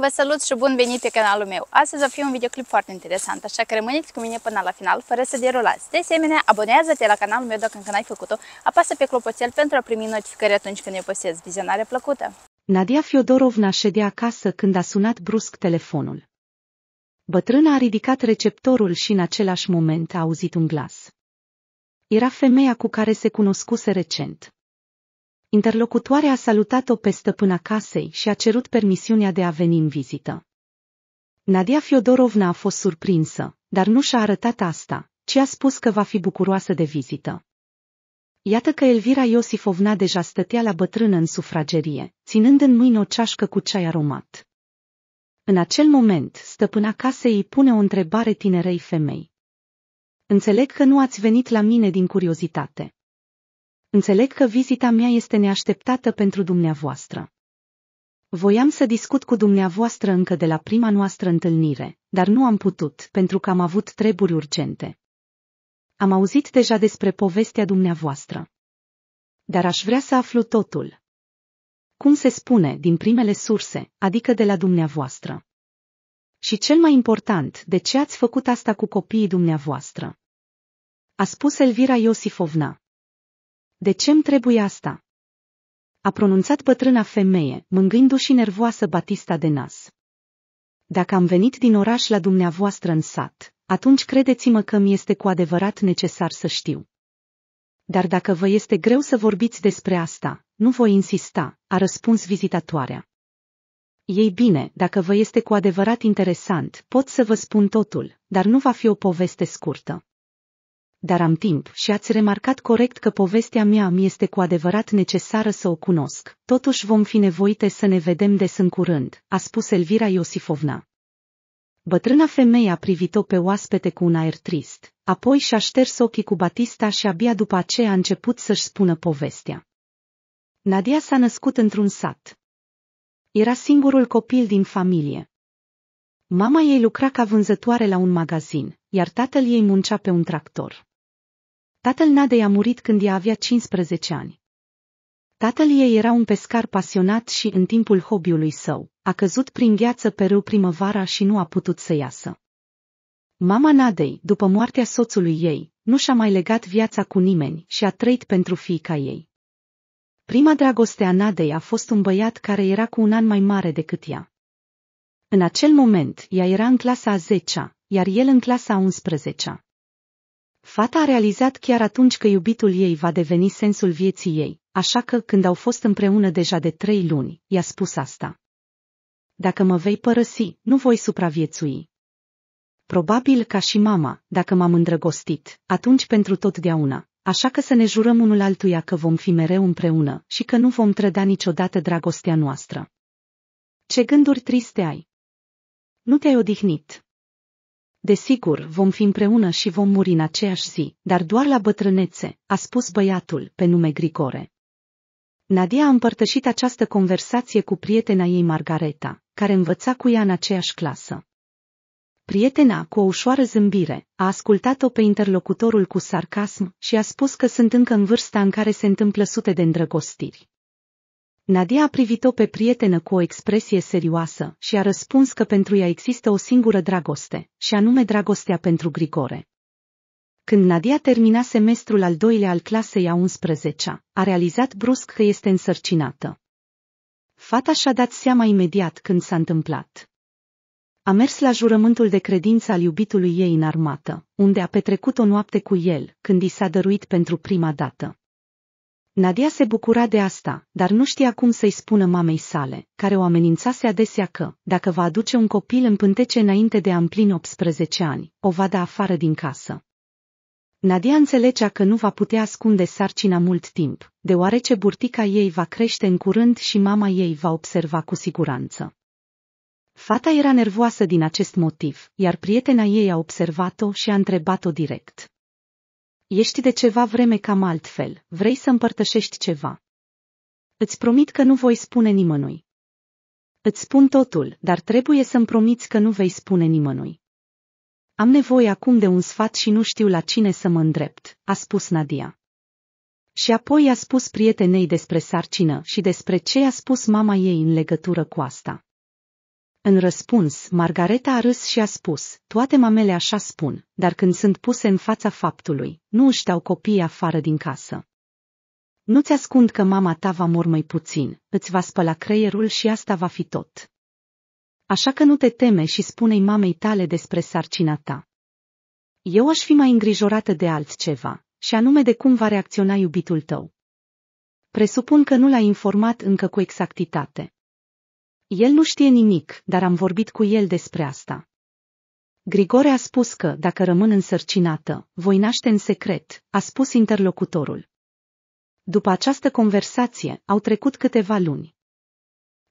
Vă salut și bun venit pe canalul meu! Astăzi va fi un videoclip foarte interesant, așa că rămâneți cu mine până la final, fără să derulați. De asemenea, abonează-te la canalul meu dacă încă n-ai făcut-o, apasă pe clopoțel pentru a primi notificări atunci când eu postez. Vizionare plăcută! Nadia Fiodorovna ședea acasă când a sunat brusc telefonul. Bătrâna a ridicat receptorul și în același moment a auzit un glas. Era femeia cu care se cunoscuse recent. Interlocutoarea a salutat-o pe stăpâna casei și a cerut permisiunea de a veni în vizită. Nadia Fiodorovna a fost surprinsă, dar nu și-a arătat asta, ci a spus că va fi bucuroasă de vizită. Iată că Elvira Iosifovna deja stătea la bătrână în sufragerie, ținând în mâini o ceașcă cu ceai aromat. În acel moment, stăpâna casei îi pune o întrebare tinerei femei. Înțeleg că nu ați venit la mine din curiozitate. Înțeleg că vizita mea este neașteptată pentru dumneavoastră. Voiam să discut cu dumneavoastră încă de la prima noastră întâlnire, dar nu am putut, pentru că am avut treburi urgente. Am auzit deja despre povestea dumneavoastră. Dar aș vrea să aflu totul. Cum se spune, din primele surse, adică de la dumneavoastră. Și cel mai important, de ce ați făcut asta cu copiii dumneavoastră? A spus Elvira Iosifovna, de ce îmi trebuie asta? A pronunțat bătrâna femeie, mângându și nervoasă Batista de nas. Dacă am venit din oraș la dumneavoastră în sat, atunci credeți-mă că mi este cu adevărat necesar să știu. Dar dacă vă este greu să vorbiți despre asta, nu voi insista, a răspuns vizitatoarea. Ei bine, dacă vă este cu adevărat interesant, pot să vă spun totul, dar nu va fi o poveste scurtă dar am timp și ați remarcat corect că povestea mea mi este cu adevărat necesară să o cunosc. Totuși vom fi nevoite să ne vedem des în curând, a spus Elvira Iosifovna. Bătrâna femeie a privit-o pe oaspete cu un aer trist, apoi și-a șters ochii cu Batista și abia după aceea a început să-și spună povestea. Nadia s-a născut într-un sat. Era singurul copil din familie. Mama ei lucra ca vânzătoare la un magazin, iar tatăl ei muncea pe un tractor. Tatăl Nadei a murit când ea avea 15 ani. Tatăl ei era un pescar pasionat și în timpul hobby-ului său, a căzut prin gheață pe râu primăvara și nu a putut să iasă. Mama Nadei, după moartea soțului ei, nu și-a mai legat viața cu nimeni și a trăit pentru fiica ei. Prima dragoste a Nadei a fost un băiat care era cu un an mai mare decât ea. În acel moment, ea era în clasa a 10-a, iar el în clasa a 11-a. Fata a realizat chiar atunci că iubitul ei va deveni sensul vieții ei, așa că când au fost împreună deja de trei luni, i-a spus asta. Dacă mă vei părăsi, nu voi supraviețui. Probabil ca și mama, dacă m-am îndrăgostit, atunci pentru totdeauna, așa că să ne jurăm unul altuia că vom fi mereu împreună și că nu vom trăda niciodată dragostea noastră. Ce gânduri triste ai! Nu te-ai odihnit! Desigur, vom fi împreună și vom muri în aceeași zi, dar doar la bătrânețe, a spus băiatul, pe nume Grigore. Nadia a împărtășit această conversație cu prietena ei Margareta, care învăța cu ea în aceeași clasă. Prietena, cu o ușoară zâmbire, a ascultat-o pe interlocutorul cu sarcasm și a spus că sunt încă în vârsta în care se întâmplă sute de îndrăgostiri. Nadia a privit-o pe prietenă cu o expresie serioasă și a răspuns că pentru ea există o singură dragoste, și anume dragostea pentru Grigore. Când Nadia termina semestrul al doilea al clasei a 11-a, a realizat brusc că este însărcinată. Fata și-a dat seama imediat când s-a întâmplat. A mers la jurământul de credință al iubitului ei în armată, unde a petrecut o noapte cu el, când i s-a dăruit pentru prima dată. Nadia se bucura de asta, dar nu știa cum să-i spună mamei sale, care o amenințase adesea că, dacă va aduce un copil în pântece înainte de a împlini 18 ani, o va da afară din casă. Nadia înțelegea că nu va putea ascunde sarcina mult timp, deoarece burtica ei va crește în curând și mama ei va observa cu siguranță. Fata era nervoasă din acest motiv, iar prietena ei a observat-o și a întrebat-o direct ești de ceva vreme cam altfel, vrei să împărtășești ceva. Îți promit că nu voi spune nimănui. Îți spun totul, dar trebuie să-mi promiți că nu vei spune nimănui. Am nevoie acum de un sfat și nu știu la cine să mă îndrept, a spus Nadia. Și apoi a spus prietenei despre sarcină și despre ce a spus mama ei în legătură cu asta. În răspuns, Margareta a râs și a spus, toate mamele așa spun, dar când sunt puse în fața faptului, nu își dau copiii afară din casă. Nu-ți ascund că mama ta va mormăi puțin, îți va spăla creierul și asta va fi tot. Așa că nu te teme și spune-i mamei tale despre sarcina ta. Eu aș fi mai îngrijorată de altceva, și anume de cum va reacționa iubitul tău. Presupun că nu l-ai informat încă cu exactitate. El nu știe nimic, dar am vorbit cu el despre asta. Grigore a spus că, dacă rămân însărcinată, voi naște în secret, a spus interlocutorul. După această conversație, au trecut câteva luni.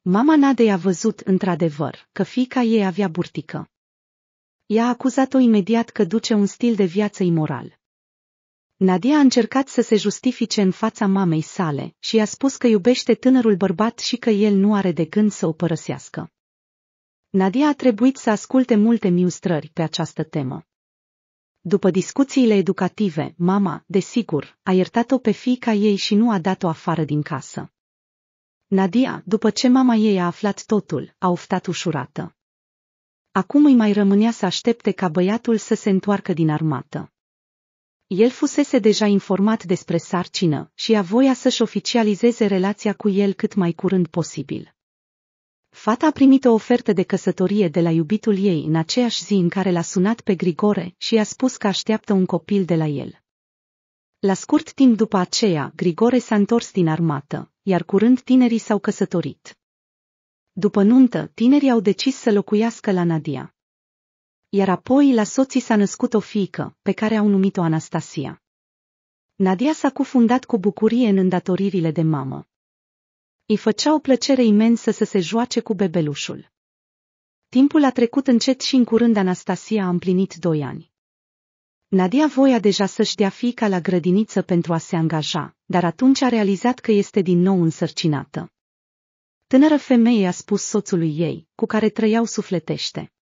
Mama Nadei a văzut, într-adevăr, că fiica ei avea burtică. Ea a acuzat-o imediat că duce un stil de viață imoral. Nadia a încercat să se justifice în fața mamei sale și i-a spus că iubește tânărul bărbat și că el nu are de gând să o părăsească. Nadia a trebuit să asculte multe miustrări pe această temă. După discuțiile educative, mama, desigur, a iertat-o pe fiica ei și nu a dat-o afară din casă. Nadia, după ce mama ei a aflat totul, a oftat ușurată. Acum îi mai rămânea să aștepte ca băiatul să se întoarcă din armată. El fusese deja informat despre sarcină și a voia să-și oficializeze relația cu el cât mai curând posibil. Fata a primit o ofertă de căsătorie de la iubitul ei în aceeași zi în care l-a sunat pe Grigore și i-a spus că așteaptă un copil de la el. La scurt timp după aceea, Grigore s-a întors din armată, iar curând tinerii s-au căsătorit. După nuntă, tinerii au decis să locuiască la Nadia iar apoi la soții s-a născut o fiică, pe care au numit-o Anastasia. Nadia s-a cufundat cu bucurie în îndatoririle de mamă. Îi făcea o plăcere imensă să se joace cu bebelușul. Timpul a trecut încet și în curând Anastasia a împlinit doi ani. Nadia voia deja să-și dea fiica la grădiniță pentru a se angaja, dar atunci a realizat că este din nou însărcinată. Tânără femeie a spus soțului ei, cu care trăiau sufletește.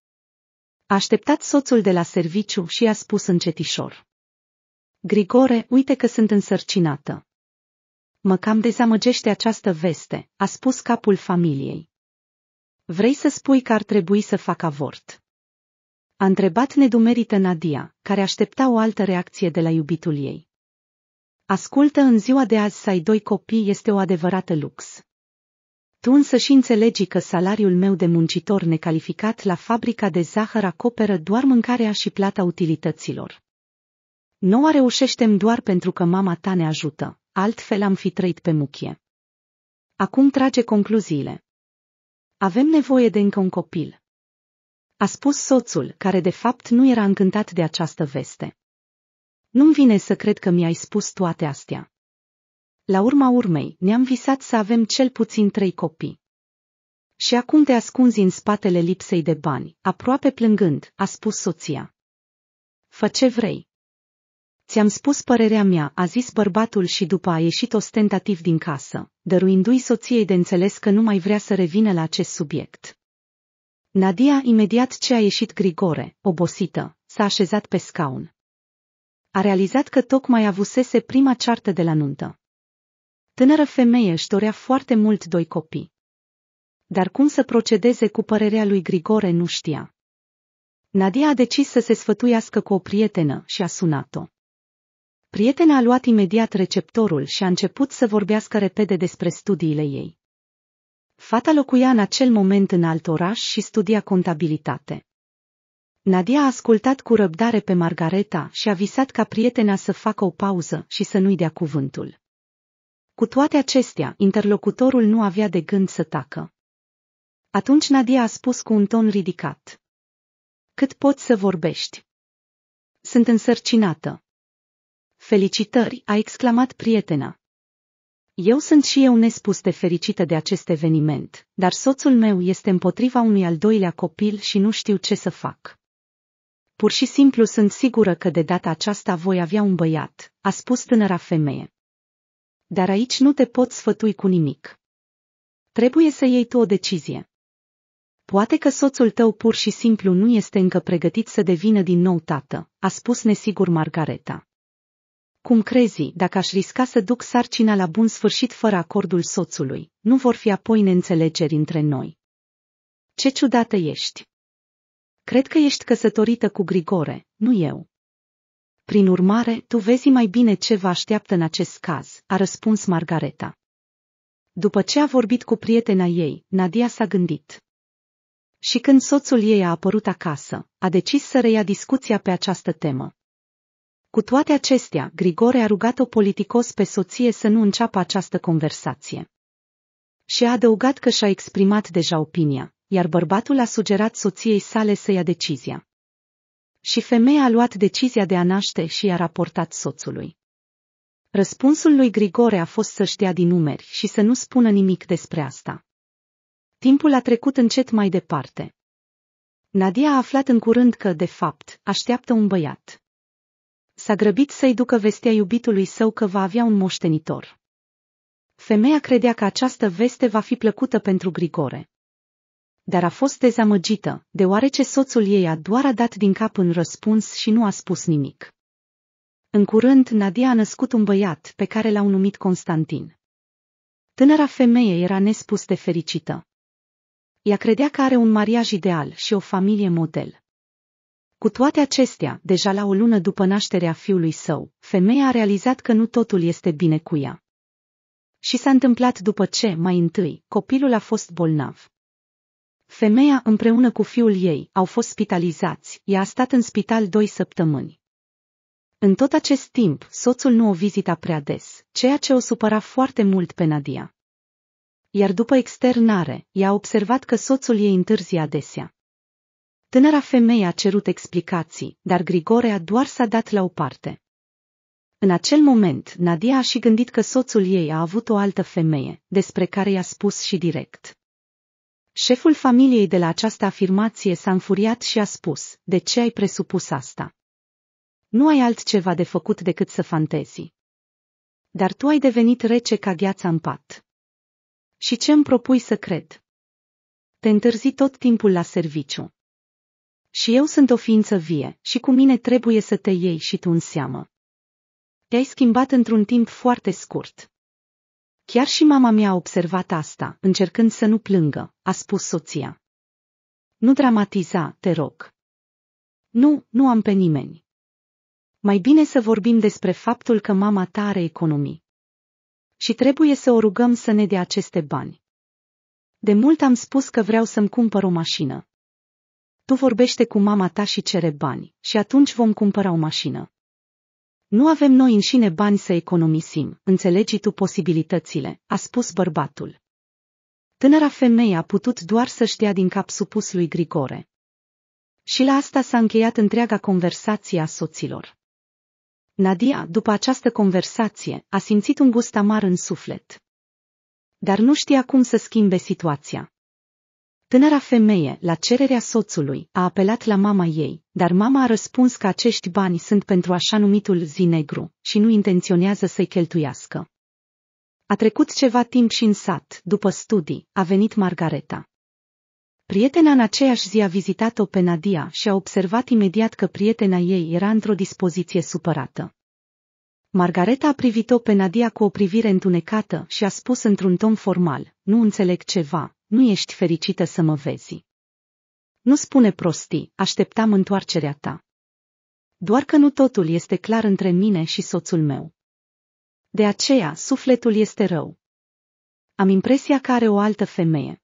A așteptat soțul de la serviciu și a spus încetișor. Grigore, uite că sunt însărcinată. Mă cam dezamăgește această veste, a spus capul familiei. Vrei să spui că ar trebui să fac avort? A întrebat nedumerită Nadia, care aștepta o altă reacție de la iubitul ei. Ascultă, în ziua de azi să ai doi copii este o adevărată lux. Tu însă și înțelegi că salariul meu de muncitor necalificat la fabrica de zahăr acoperă doar mâncarea și plata utilităților. Noua reușeștem doar pentru că mama ta ne ajută, altfel am fi trăit pe muchie. Acum trage concluziile. Avem nevoie de încă un copil. A spus soțul, care de fapt nu era încântat de această veste. Nu-mi vine să cred că mi-ai spus toate astea. La urma urmei, ne-am visat să avem cel puțin trei copii. Și acum te ascunzi în spatele lipsei de bani, aproape plângând, a spus soția. Fă ce vrei. Ți-am spus părerea mea, a zis bărbatul și după a ieșit ostentativ din casă, dăruindu-i soției de înțeles că nu mai vrea să revină la acest subiect. Nadia, imediat ce a ieșit Grigore, obosită, s-a așezat pe scaun. A realizat că tocmai avusese prima ceartă de la nuntă tânără femeie își dorea foarte mult doi copii. Dar cum să procedeze cu părerea lui Grigore nu știa. Nadia a decis să se sfătuiască cu o prietenă și a sunat-o. Prietena a luat imediat receptorul și a început să vorbească repede despre studiile ei. Fata locuia în acel moment în alt oraș și studia contabilitate. Nadia a ascultat cu răbdare pe Margareta și a visat ca prietena să facă o pauză și să nu-i dea cuvântul. Cu toate acestea, interlocutorul nu avea de gând să tacă. Atunci Nadia a spus cu un ton ridicat. Cât poți să vorbești? Sunt însărcinată. Felicitări, a exclamat prietena. Eu sunt și eu nespus de fericită de acest eveniment, dar soțul meu este împotriva unui al doilea copil și nu știu ce să fac. Pur și simplu sunt sigură că de data aceasta voi avea un băiat, a spus tânăra femeie dar aici nu te pot sfătui cu nimic. Trebuie să iei tu o decizie. Poate că soțul tău pur și simplu nu este încă pregătit să devină din nou tată, a spus nesigur Margareta. Cum crezi, dacă aș risca să duc sarcina la bun sfârșit fără acordul soțului, nu vor fi apoi neînțelegeri între noi. Ce ciudată ești! Cred că ești căsătorită cu Grigore, nu eu. Prin urmare, tu vezi mai bine ce vă așteaptă în acest caz, a răspuns Margareta. După ce a vorbit cu prietena ei, Nadia s-a gândit. Și când soțul ei a apărut acasă, a decis să reia discuția pe această temă. Cu toate acestea, Grigore a rugat-o politicos pe soție să nu înceapă această conversație. Și a adăugat că și-a exprimat deja opinia, iar bărbatul a sugerat soției sale să ia decizia. Și femeia a luat decizia de a naște și i-a raportat soțului. Răspunsul lui Grigore a fost să știa din numeri și să nu spună nimic despre asta. Timpul a trecut încet mai departe. Nadia a aflat în curând că, de fapt, așteaptă un băiat. S-a grăbit să-i ducă vestea iubitului său că va avea un moștenitor. Femeia credea că această veste va fi plăcută pentru Grigore dar a fost dezamăgită, deoarece soțul ei a doar a dat din cap în răspuns și nu a spus nimic. În curând, Nadia a născut un băiat pe care l-au numit Constantin. Tânăra femeie era nespus de fericită. Ea credea că are un mariaj ideal și o familie model. Cu toate acestea, deja la o lună după nașterea fiului său, femeia a realizat că nu totul este bine cu ea. Și s-a întâmplat după ce, mai întâi, copilul a fost bolnav. Femeia împreună cu fiul ei au fost spitalizați, ea a stat în spital doi săptămâni. În tot acest timp, soțul nu o vizita prea des, ceea ce o supăra foarte mult pe Nadia. Iar după externare, ea a observat că soțul ei întârzi adesea. Tânăra femeie a cerut explicații, dar Grigorea doar s-a dat la o parte. În acel moment, Nadia a și gândit că soțul ei a avut o altă femeie, despre care i-a spus și direct. Șeful familiei de la această afirmație s-a înfuriat și a spus, de ce ai presupus asta? Nu ai altceva de făcut decât să fantezi. Dar tu ai devenit rece ca gheața în pat. Și ce îmi propui să cred? Te întârzi tot timpul la serviciu. Și eu sunt o ființă vie, și cu mine trebuie să te iei și tu în seamă. Te-ai schimbat într-un timp foarte scurt. Chiar și mama mea a observat asta, încercând să nu plângă, a spus soția. Nu dramatiza, te rog. Nu, nu am pe nimeni. Mai bine să vorbim despre faptul că mama ta are economii. Și trebuie să o rugăm să ne dea aceste bani. De mult am spus că vreau să-mi cumpăr o mașină. Tu vorbește cu mama ta și cere bani, și atunci vom cumpăra o mașină. Nu avem noi înșine bani să economisim, înțelegi tu posibilitățile, a spus bărbatul. Tânăra femeie a putut doar să-și dea din cap supus lui Grigore. Și la asta s-a încheiat întreaga conversație a soților. Nadia, după această conversație, a simțit un gust amar în suflet. Dar nu știa cum să schimbe situația. Tânăra femeie, la cererea soțului, a apelat la mama ei, dar mama a răspuns că acești bani sunt pentru așa numitul zi negru și nu intenționează să-i cheltuiască. A trecut ceva timp și în sat, după studii, a venit Margareta. Prietena în aceeași zi a vizitat-o pe Nadia și a observat imediat că prietena ei era într-o dispoziție supărată. Margareta a privit-o pe Nadia cu o privire întunecată și a spus într-un ton formal, nu înțeleg ceva, nu ești fericită să mă vezi. Nu spune prostii, așteptam întoarcerea ta. Doar că nu totul este clar între mine și soțul meu. De aceea, sufletul este rău. Am impresia că are o altă femeie.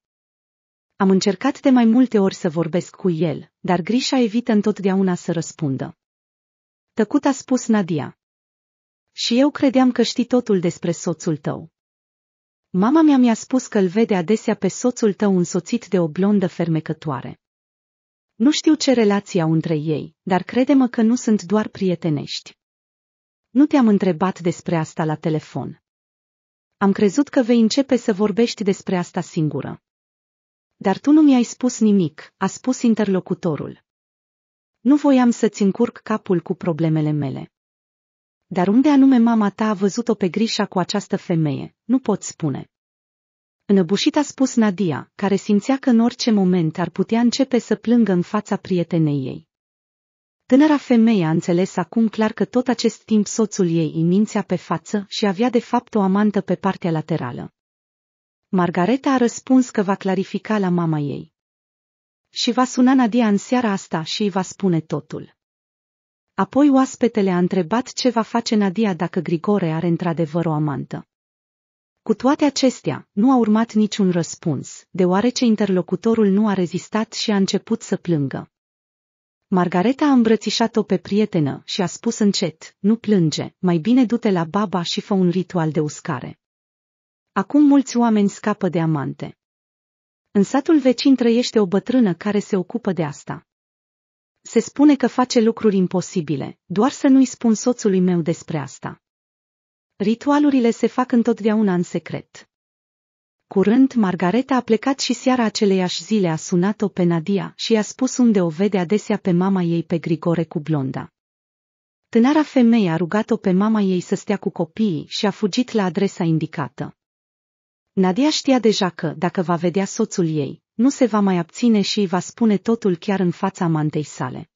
Am încercat de mai multe ori să vorbesc cu el, dar Grișa evită întotdeauna să răspundă. Tăcut a spus Nadia. Și eu credeam că știi totul despre soțul tău. Mama mea mi-a spus că îl vede adesea pe soțul tău însoțit de o blondă fermecătoare. Nu știu ce relație au între ei, dar crede-mă că nu sunt doar prietenești. Nu te-am întrebat despre asta la telefon. Am crezut că vei începe să vorbești despre asta singură. Dar tu nu mi-ai spus nimic, a spus interlocutorul. Nu voiam să-ți încurc capul cu problemele mele. Dar unde anume mama ta a văzut-o pe Grișa cu această femeie, nu pot spune. Înăbușit a spus Nadia, care simțea că în orice moment ar putea începe să plângă în fața prietenei ei. Tânăra femeie a înțeles acum clar că tot acest timp soțul ei îi mințea pe față și avea de fapt o amantă pe partea laterală. Margareta a răspuns că va clarifica la mama ei. Și va suna Nadia în seara asta și îi va spune totul. Apoi oaspetele a întrebat ce va face Nadia dacă Grigore are într-adevăr o amantă. Cu toate acestea, nu a urmat niciun răspuns, deoarece interlocutorul nu a rezistat și a început să plângă. Margareta a îmbrățișat-o pe prietenă și a spus încet, nu plânge, mai bine du-te la baba și fă un ritual de uscare. Acum mulți oameni scapă de amante. În satul vecin trăiește o bătrână care se ocupă de asta. Se spune că face lucruri imposibile, doar să nu-i spun soțului meu despre asta. Ritualurile se fac întotdeauna în secret. Curând, Margareta a plecat și seara aceleiași zile a sunat-o pe Nadia și i-a spus unde o vede adesea pe mama ei pe Grigore cu blonda. Tânara femeie a rugat-o pe mama ei să stea cu copiii și a fugit la adresa indicată. Nadia știa deja că, dacă va vedea soțul ei, nu se va mai abține și îi va spune totul chiar în fața amantei sale.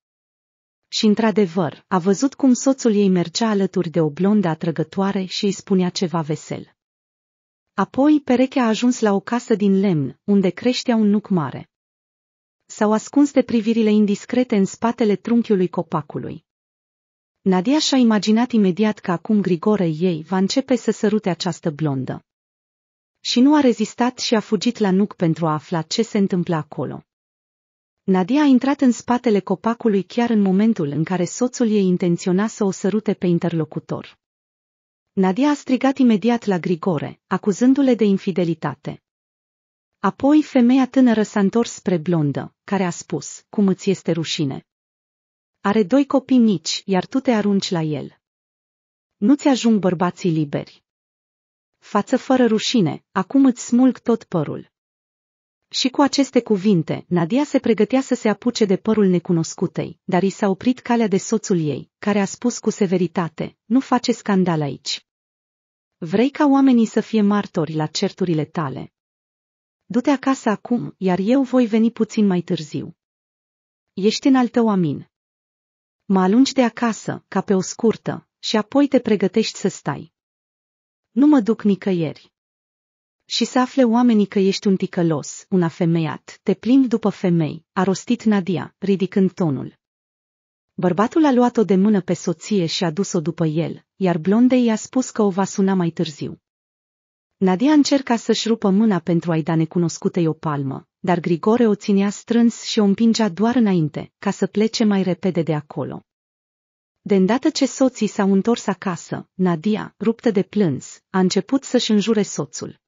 Și într-adevăr, a văzut cum soțul ei mergea alături de o blondă atrăgătoare și îi spunea ceva vesel. Apoi perechea a ajuns la o casă din lemn, unde creștea un nuc mare. S-au ascuns de privirile indiscrete în spatele trunchiului copacului. Nadia și-a imaginat imediat că acum Grigore ei va începe să sărute această blondă și nu a rezistat și a fugit la nuc pentru a afla ce se întâmplă acolo. Nadia a intrat în spatele copacului chiar în momentul în care soțul ei intenționa să o sărute pe interlocutor. Nadia a strigat imediat la Grigore, acuzându-le de infidelitate. Apoi femeia tânără s-a întors spre blondă, care a spus, cum îți este rușine. Are doi copii mici, iar tu te arunci la el. Nu-ți ajung bărbații liberi față fără rușine, acum îți smulg tot părul. Și cu aceste cuvinte, Nadia se pregătea să se apuce de părul necunoscutei, dar i s-a oprit calea de soțul ei, care a spus cu severitate, nu face scandal aici. Vrei ca oamenii să fie martori la certurile tale. Du-te acasă acum, iar eu voi veni puțin mai târziu. Ești în altă oamin. Mă alungi de acasă, ca pe o scurtă, și apoi te pregătești să stai. Nu mă duc nicăieri. Și să afle oamenii că ești un ticălos, un afemeiat, te plimbi după femei, a rostit Nadia, ridicând tonul. Bărbatul a luat-o de mână pe soție și a dus-o după el, iar blondei i-a spus că o va suna mai târziu. Nadia încerca să-și rupă mâna pentru a-i da necunoscutei o palmă, dar Grigore o ținea strâns și o împingea doar înainte, ca să plece mai repede de acolo. De îndată ce soții s-au întors acasă, Nadia, ruptă de plâns, a început să-și înjure soțul.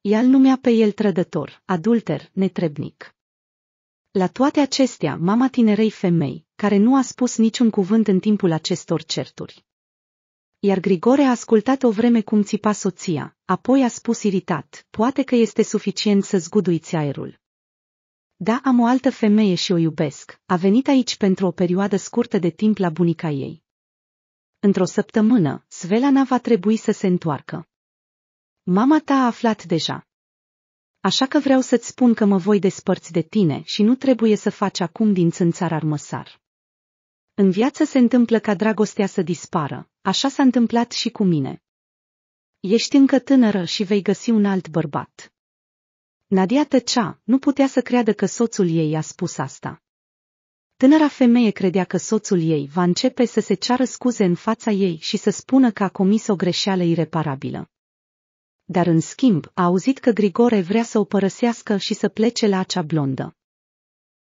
Ea îl numea pe el trădător, adulter, netrebnic. La toate acestea, mama tinerei femei, care nu a spus niciun cuvânt în timpul acestor certuri. Iar Grigore a ascultat o vreme cum țipa soția, apoi a spus iritat, poate că este suficient să zguduiți aerul. Da, am o altă femeie și o iubesc. A venit aici pentru o perioadă scurtă de timp la bunica ei. Într-o săptămână, Svelana va trebui să se întoarcă. Mama ta a aflat deja. Așa că vreau să-ți spun că mă voi despărți de tine și nu trebuie să faci acum din țânțar armăsar. În viață se întâmplă ca dragostea să dispară, așa s-a întâmplat și cu mine. Ești încă tânără și vei găsi un alt bărbat. Nadia tăcea, nu putea să creadă că soțul ei a spus asta. Tânăra femeie credea că soțul ei va începe să se ceară scuze în fața ei și să spună că a comis o greșeală ireparabilă. Dar în schimb a auzit că Grigore vrea să o părăsească și să plece la acea blondă.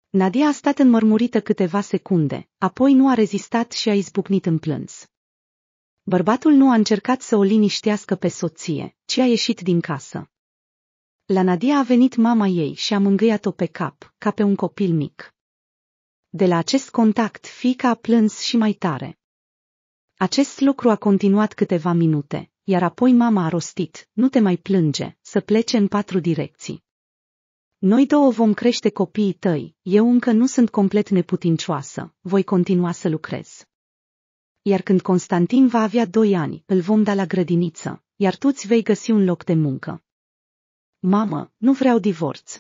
Nadia a stat înmărmurită câteva secunde, apoi nu a rezistat și a izbucnit în plâns. Bărbatul nu a încercat să o liniștească pe soție, ci a ieșit din casă. La Nadia a venit mama ei și a mângâiat-o pe cap, ca pe un copil mic. De la acest contact, fica a plâns și mai tare. Acest lucru a continuat câteva minute, iar apoi mama a rostit, nu te mai plânge, să plece în patru direcții. Noi două vom crește copiii tăi, eu încă nu sunt complet neputincioasă, voi continua să lucrez. Iar când Constantin va avea doi ani, îl vom da la grădiniță, iar tu îți vei găsi un loc de muncă. Mamă, nu vreau divorț.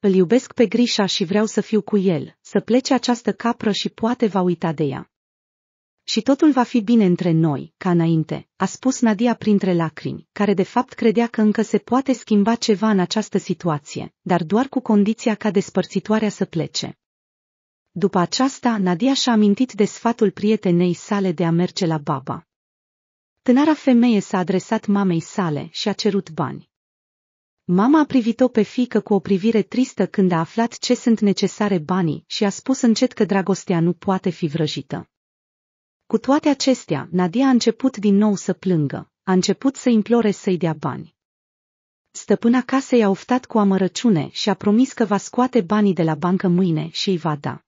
Îl iubesc pe Grișa și vreau să fiu cu el, să plece această capră și poate va uita de ea. Și totul va fi bine între noi, ca înainte, a spus Nadia printre lacrimi, care de fapt credea că încă se poate schimba ceva în această situație, dar doar cu condiția ca despărțitoarea să plece. După aceasta, Nadia și-a amintit de sfatul prietenei sale de a merge la baba. Tânara femeie s-a adresat mamei sale și a cerut bani. Mama a privit-o pe fică cu o privire tristă când a aflat ce sunt necesare banii și a spus încet că dragostea nu poate fi vrăjită. Cu toate acestea, Nadia a început din nou să plângă, a început să implore să-i dea bani. Stăpâna casei a oftat cu amărăciune și a promis că va scoate banii de la bancă mâine și îi va da.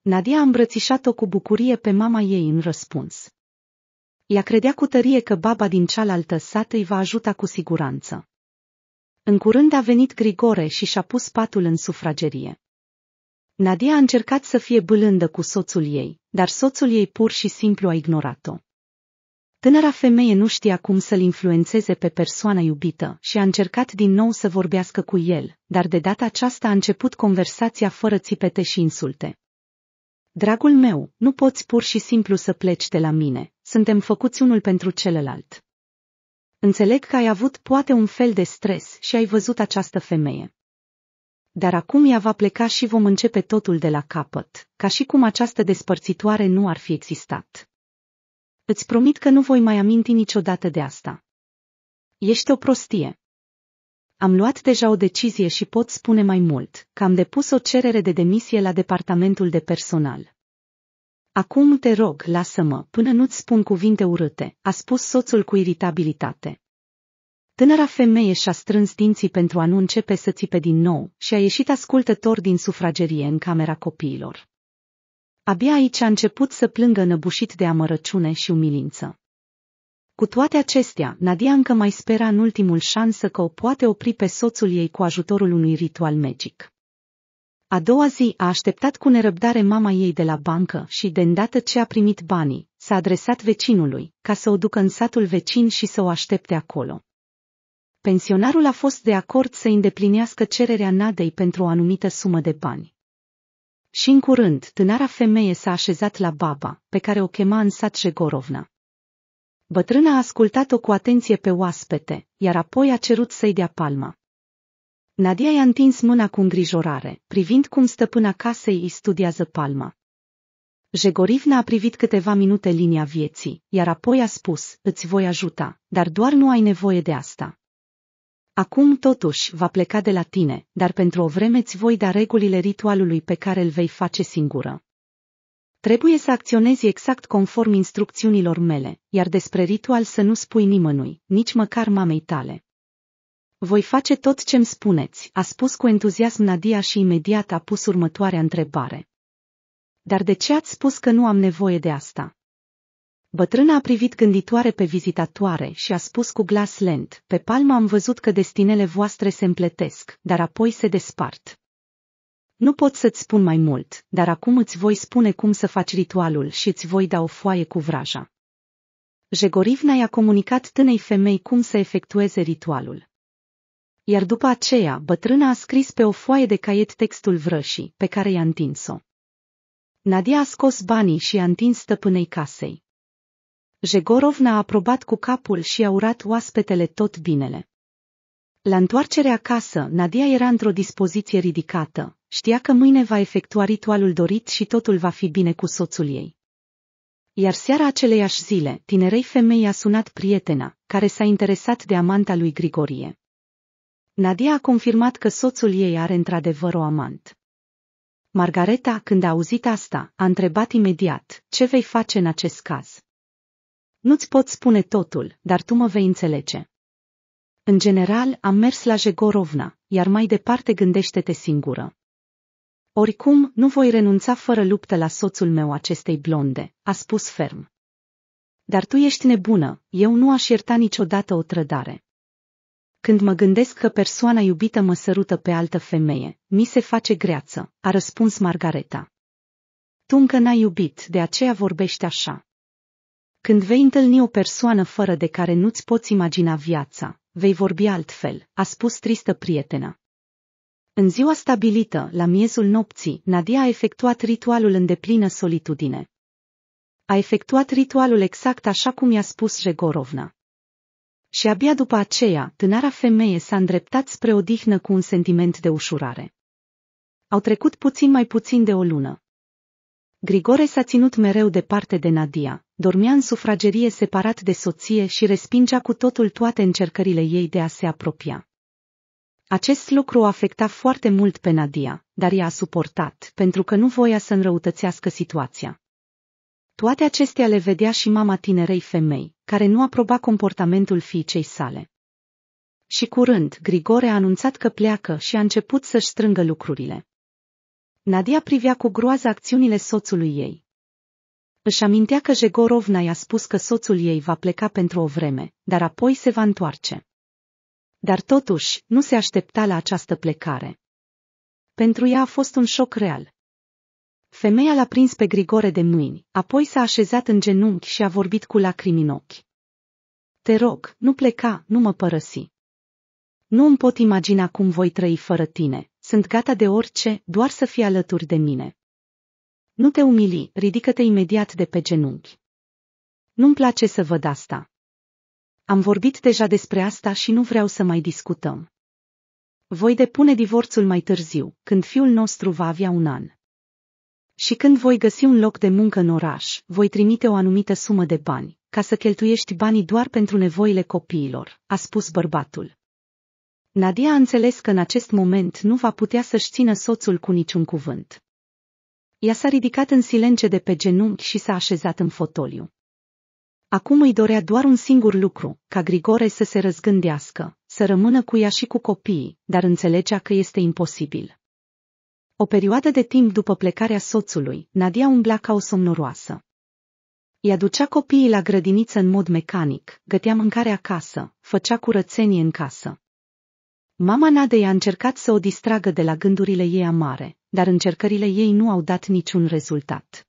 Nadia a îmbrățișat-o cu bucurie pe mama ei în răspuns. Ea credea cu tărie că baba din cealaltă sat îi va ajuta cu siguranță. În curând a venit Grigore și și-a pus patul în sufragerie. Nadia a încercat să fie bâlândă cu soțul ei, dar soțul ei pur și simplu a ignorat-o. Tânăra femeie nu știa cum să-l influențeze pe persoana iubită și a încercat din nou să vorbească cu el, dar de data aceasta a început conversația fără țipete și insulte. Dragul meu, nu poți pur și simplu să pleci de la mine, suntem făcuți unul pentru celălalt. Înțeleg că ai avut poate un fel de stres și ai văzut această femeie. Dar acum ea va pleca și vom începe totul de la capăt, ca și cum această despărțitoare nu ar fi existat. Îți promit că nu voi mai aminti niciodată de asta. Ești o prostie. Am luat deja o decizie și pot spune mai mult, că am depus o cerere de demisie la departamentul de personal. Acum te rog, lasă-mă, până nu-ți spun cuvinte urâte, a spus soțul cu iritabilitate. Tânăra femeie și-a strâns dinții pentru a nu începe să țipe din nou și a ieșit ascultător din sufragerie în camera copiilor. Abia aici a început să plângă năbușit de amărăciune și umilință. Cu toate acestea, Nadia încă mai spera în ultimul șansă că o poate opri pe soțul ei cu ajutorul unui ritual magic. A doua zi a așteptat cu nerăbdare mama ei de la bancă și, de îndată ce a primit banii, s-a adresat vecinului, ca să o ducă în satul vecin și să o aștepte acolo. Pensionarul a fost de acord să îndeplinească cererea Nadei pentru o anumită sumă de bani. Și în curând, tânara femeie s-a așezat la baba, pe care o chema în sat Jegorovna. Bătrâna a ascultat-o cu atenție pe oaspete, iar apoi a cerut să-i dea palma. Nadia i-a întins mâna cu îngrijorare, privind cum stăpâna casei îi studiază palma. Jegorivna a privit câteva minute linia vieții, iar apoi a spus, îți voi ajuta, dar doar nu ai nevoie de asta. Acum totuși va pleca de la tine, dar pentru o vreme îți voi da regulile ritualului pe care îl vei face singură. Trebuie să acționezi exact conform instrucțiunilor mele, iar despre ritual să nu spui nimănui, nici măcar mamei tale. Voi face tot ce-mi spuneți, a spus cu entuziasm Nadia și imediat a pus următoarea întrebare. Dar de ce ați spus că nu am nevoie de asta? Bătrâna a privit gânditoare pe vizitatoare și a spus cu glas lent, pe palmă am văzut că destinele voastre se împletesc, dar apoi se despart. Nu pot să-ți spun mai mult, dar acum îți voi spune cum să faci ritualul și îți voi da o foaie cu vraja. Jegorivna i-a comunicat tânei femei cum să efectueze ritualul iar după aceea bătrâna a scris pe o foaie de caiet textul vrășii, pe care i-a întins-o. Nadia a scos banii și i-a întins stăpânei casei. Jegorov n-a aprobat cu capul și a urat oaspetele tot binele. La întoarcerea acasă, Nadia era într-o dispoziție ridicată, știa că mâine va efectua ritualul dorit și totul va fi bine cu soțul ei. Iar seara aceleiași zile, tinerei femei a sunat prietena, care s-a interesat de amanta lui Grigorie. Nadia a confirmat că soțul ei are într-adevăr o amant. Margareta, când a auzit asta, a întrebat imediat, ce vei face în acest caz? Nu-ți pot spune totul, dar tu mă vei înțelege. În general, am mers la Jegorovna, iar mai departe gândește-te singură. Oricum, nu voi renunța fără luptă la soțul meu acestei blonde, a spus ferm. Dar tu ești nebună, eu nu aș ierta niciodată o trădare. Când mă gândesc că persoana iubită mă sărută pe altă femeie, mi se face greață, a răspuns Margareta. Tu încă n-ai iubit, de aceea vorbești așa. Când vei întâlni o persoană fără de care nu-ți poți imagina viața, vei vorbi altfel, a spus tristă prietena. În ziua stabilită, la miezul nopții, Nadia a efectuat ritualul în deplină solitudine. A efectuat ritualul exact așa cum i-a spus Jegorovna. Și abia după aceea, tânăra femeie s-a îndreptat spre odihnă cu un sentiment de ușurare. Au trecut puțin mai puțin de o lună. Grigore s-a ținut mereu departe de Nadia, dormea în sufragerie separat de soție și respingea cu totul toate încercările ei de a se apropia. Acest lucru afecta foarte mult pe Nadia, dar i-a suportat, pentru că nu voia să înrăutățească situația. Toate acestea le vedea și mama tinerei femei, care nu aproba comportamentul fiicei sale. Și curând, Grigore a anunțat că pleacă și a început să-și strângă lucrurile. Nadia privea cu groază acțiunile soțului ei. Își amintea că Jegorovna i-a spus că soțul ei va pleca pentru o vreme, dar apoi se va întoarce. Dar totuși, nu se aștepta la această plecare. Pentru ea a fost un șoc real, Femeia l-a prins pe Grigore de mâini, apoi s-a așezat în genunchi și a vorbit cu lacrimi în ochi. Te rog, nu pleca, nu mă părăsi. Nu îmi pot imagina cum voi trăi fără tine, sunt gata de orice, doar să fii alături de mine. Nu te umili, ridică-te imediat de pe genunchi. Nu-mi place să văd asta. Am vorbit deja despre asta și nu vreau să mai discutăm. Voi depune divorțul mai târziu, când fiul nostru va avea un an și când voi găsi un loc de muncă în oraș, voi trimite o anumită sumă de bani, ca să cheltuiești banii doar pentru nevoile copiilor, a spus bărbatul. Nadia a înțeles că în acest moment nu va putea să-și țină soțul cu niciun cuvânt. Ea s-a ridicat în silence de pe genunchi și s-a așezat în fotoliu. Acum îi dorea doar un singur lucru, ca Grigore să se răzgândească, să rămână cu ea și cu copiii, dar înțelegea că este imposibil. O perioadă de timp după plecarea soțului, Nadia umbla ca o somnoroasă. Ea ducea copiii la grădiniță în mod mecanic, gătea mâncare acasă, făcea curățenie în casă. Mama Nadei a încercat să o distragă de la gândurile ei amare, dar încercările ei nu au dat niciun rezultat.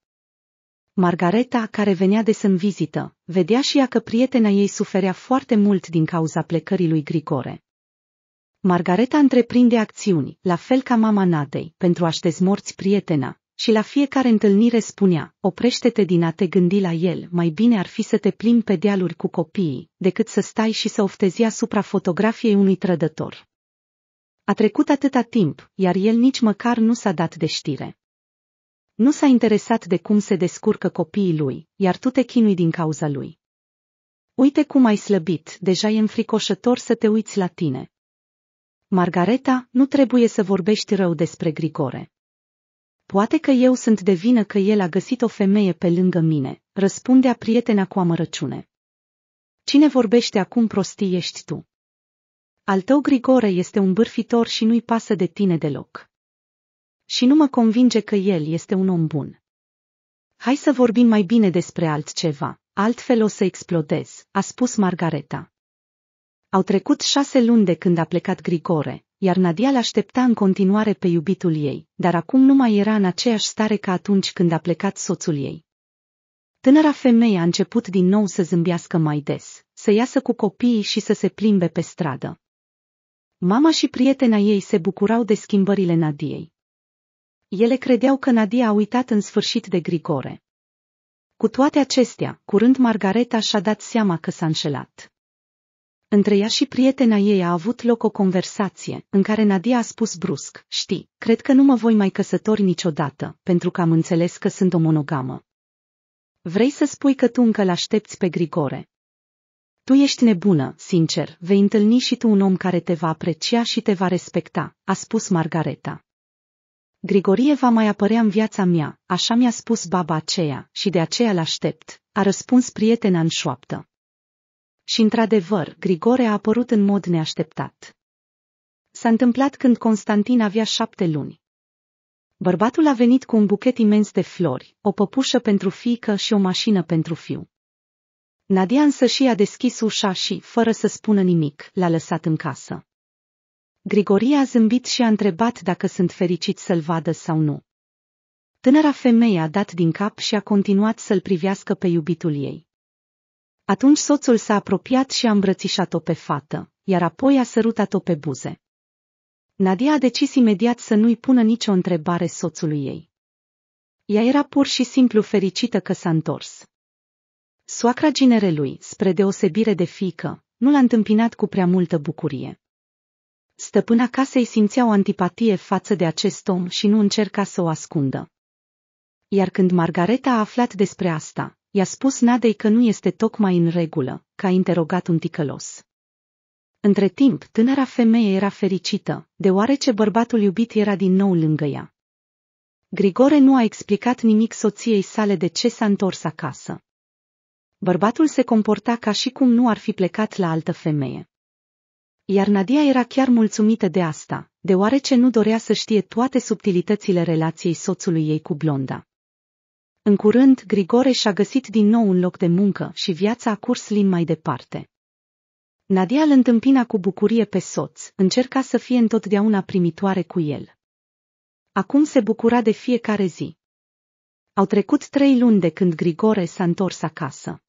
Margareta, care venea des în vizită, vedea și ea că prietena ei suferea foarte mult din cauza plecării lui Grigore. Margareta întreprinde acțiuni, la fel ca mama Nadei, pentru a-și dezmorți prietena, și la fiecare întâlnire spunea, oprește-te din a te gândi la el, mai bine ar fi să te plimbi pe dealuri cu copiii, decât să stai și să oftezi asupra fotografiei unui trădător. A trecut atâta timp, iar el nici măcar nu s-a dat de știre. Nu s-a interesat de cum se descurcă copiii lui, iar tu te chinui din cauza lui. Uite cum ai slăbit, deja e înfricoșător să te uiți la tine. Margareta, nu trebuie să vorbești rău despre Grigore. Poate că eu sunt de vină că el a găsit o femeie pe lângă mine, răspundea prietena cu amărăciune. Cine vorbește acum prostii ești tu. Al tău Grigore este un bârfitor și nu-i pasă de tine deloc. Și nu mă convinge că el este un om bun. Hai să vorbim mai bine despre altceva, altfel o să explodez, a spus Margareta. Au trecut șase luni de când a plecat Grigore, iar Nadia l-aștepta în continuare pe iubitul ei, dar acum nu mai era în aceeași stare ca atunci când a plecat soțul ei. Tânăra femeie a început din nou să zâmbească mai des, să iasă cu copiii și să se plimbe pe stradă. Mama și prietena ei se bucurau de schimbările Nadiei. Ele credeau că Nadia a uitat în sfârșit de Grigore. Cu toate acestea, curând Margareta și-a dat seama că s-a înșelat. Între ea și prietena ei a avut loc o conversație, în care Nadia a spus brusc, știi, cred că nu mă voi mai căsători niciodată, pentru că am înțeles că sunt o monogamă. Vrei să spui că tu încă l-aștepți pe Grigore. Tu ești nebună, sincer, vei întâlni și tu un om care te va aprecia și te va respecta, a spus Margareta. Grigorie va mai apărea în viața mea, așa mi-a spus baba aceea, și de aceea l-aștept, a răspuns prietena în șoaptă. Și într-adevăr, Grigore a apărut în mod neașteptat. S-a întâmplat când Constantin avea șapte luni. Bărbatul a venit cu un buchet imens de flori, o păpușă pentru fiică și o mașină pentru fiu. Nadia însă și a deschis ușa și, fără să spună nimic, l-a lăsat în casă. Grigoria a zâmbit și a întrebat dacă sunt fericit să-l vadă sau nu. Tânăra femeie a dat din cap și a continuat să-l privească pe iubitul ei. Atunci soțul s-a apropiat și a îmbrățișat-o pe fată, iar apoi a sărutat-o pe buze. Nadia a decis imediat să nu-i pună nicio întrebare soțului ei. Ea era pur și simplu fericită că s-a întors. Soacra ginerelui, spre deosebire de fică, nu l-a întâmpinat cu prea multă bucurie. Stăpâna casei simțea o antipatie față de acest om și nu încerca să o ascundă. Iar când Margareta a aflat despre asta, I-a spus Nadei că nu este tocmai în regulă, că a interogat un ticălos. Între timp, tânăra femeie era fericită, deoarece bărbatul iubit era din nou lângă ea. Grigore nu a explicat nimic soției sale de ce s-a întors acasă. Bărbatul se comporta ca și cum nu ar fi plecat la altă femeie. Iar Nadia era chiar mulțumită de asta, deoarece nu dorea să știe toate subtilitățile relației soțului ei cu blonda. În curând, Grigore și-a găsit din nou un loc de muncă și viața a curs lin mai departe. Nadia îl întâmpina cu bucurie pe soț, încerca să fie întotdeauna primitoare cu el. Acum se bucura de fiecare zi. Au trecut trei luni de când Grigore s-a întors acasă.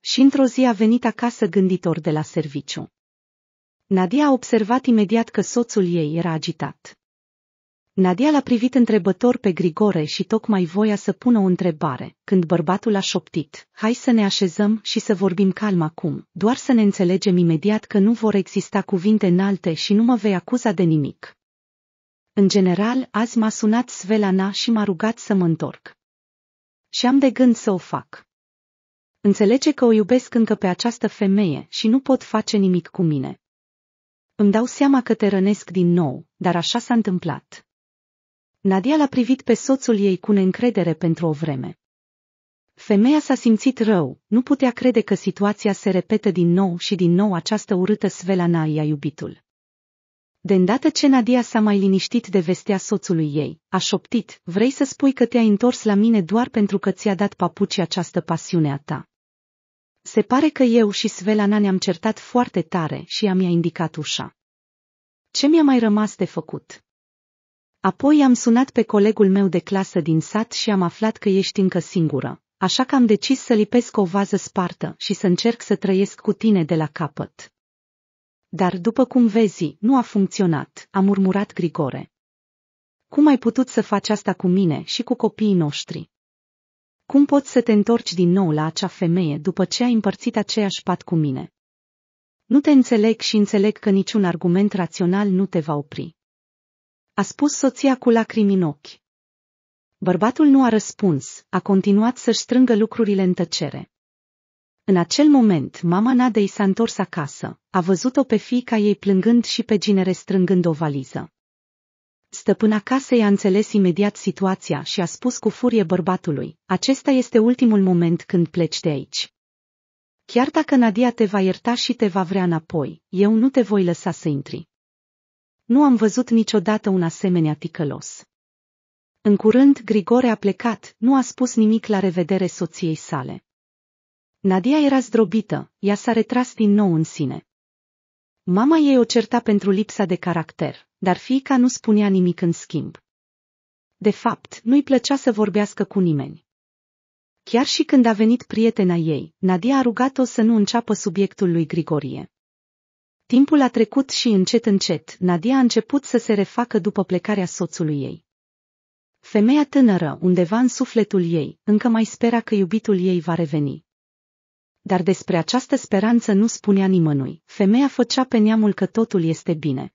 Și într-o zi a venit acasă gânditor de la serviciu. Nadia a observat imediat că soțul ei era agitat. Nadia l-a privit întrebător pe Grigore și tocmai voia să pună o întrebare, când bărbatul a șoptit, hai să ne așezăm și să vorbim calm acum, doar să ne înțelegem imediat că nu vor exista cuvinte înalte și nu mă vei acuza de nimic. În general, azi m-a sunat Svelana și m-a rugat să mă întorc. Și am de gând să o fac. Înțelege că o iubesc încă pe această femeie și nu pot face nimic cu mine. Îmi dau seama că te rănesc din nou, dar așa s-a întâmplat. Nadia l-a privit pe soțul ei cu neîncredere pentru o vreme. Femeia s-a simțit rău, nu putea crede că situația se repetă din nou și din nou această urâtă Svelana i-a iubitul. De îndată ce Nadia s-a mai liniștit de vestea soțului ei, a șoptit, vrei să spui că te-ai întors la mine doar pentru că ți-a dat papuci această pasiune a ta. Se pare că eu și Svelana ne-am certat foarte tare și ea mi-a indicat ușa. Ce mi-a mai rămas de făcut? Apoi am sunat pe colegul meu de clasă din sat și am aflat că ești încă singură, așa că am decis să lipesc o vază spartă și să încerc să trăiesc cu tine de la capăt. Dar după cum vezi, nu a funcționat, a murmurat Grigore. Cum ai putut să faci asta cu mine și cu copiii noștri? Cum poți să te întorci din nou la acea femeie după ce ai împărțit aceeași pat cu mine? Nu te înțeleg și înțeleg că niciun argument rațional nu te va opri a spus soția cu lacrimi în ochi. Bărbatul nu a răspuns, a continuat să-și strângă lucrurile în tăcere. În acel moment, mama Nadei s-a întors acasă, a văzut-o pe fiica ei plângând și pe ginere strângând o valiză. Stăpâna casei a înțeles imediat situația și a spus cu furie bărbatului, acesta este ultimul moment când pleci de aici. Chiar dacă Nadia te va ierta și te va vrea înapoi, eu nu te voi lăsa să intri. Nu am văzut niciodată un asemenea ticălos. În curând, Grigore a plecat, nu a spus nimic la revedere soției sale. Nadia era zdrobită, ea s-a retras din nou în sine. Mama ei o certa pentru lipsa de caracter, dar fiica nu spunea nimic în schimb. De fapt, nu-i plăcea să vorbească cu nimeni. Chiar și când a venit prietena ei, Nadia a rugat-o să nu înceapă subiectul lui Grigorie. Timpul a trecut și încet încet, Nadia a început să se refacă după plecarea soțului ei. Femeia tânără, undeva în sufletul ei, încă mai spera că iubitul ei va reveni. Dar despre această speranță nu spunea nimănui, femeia făcea pe neamul că totul este bine.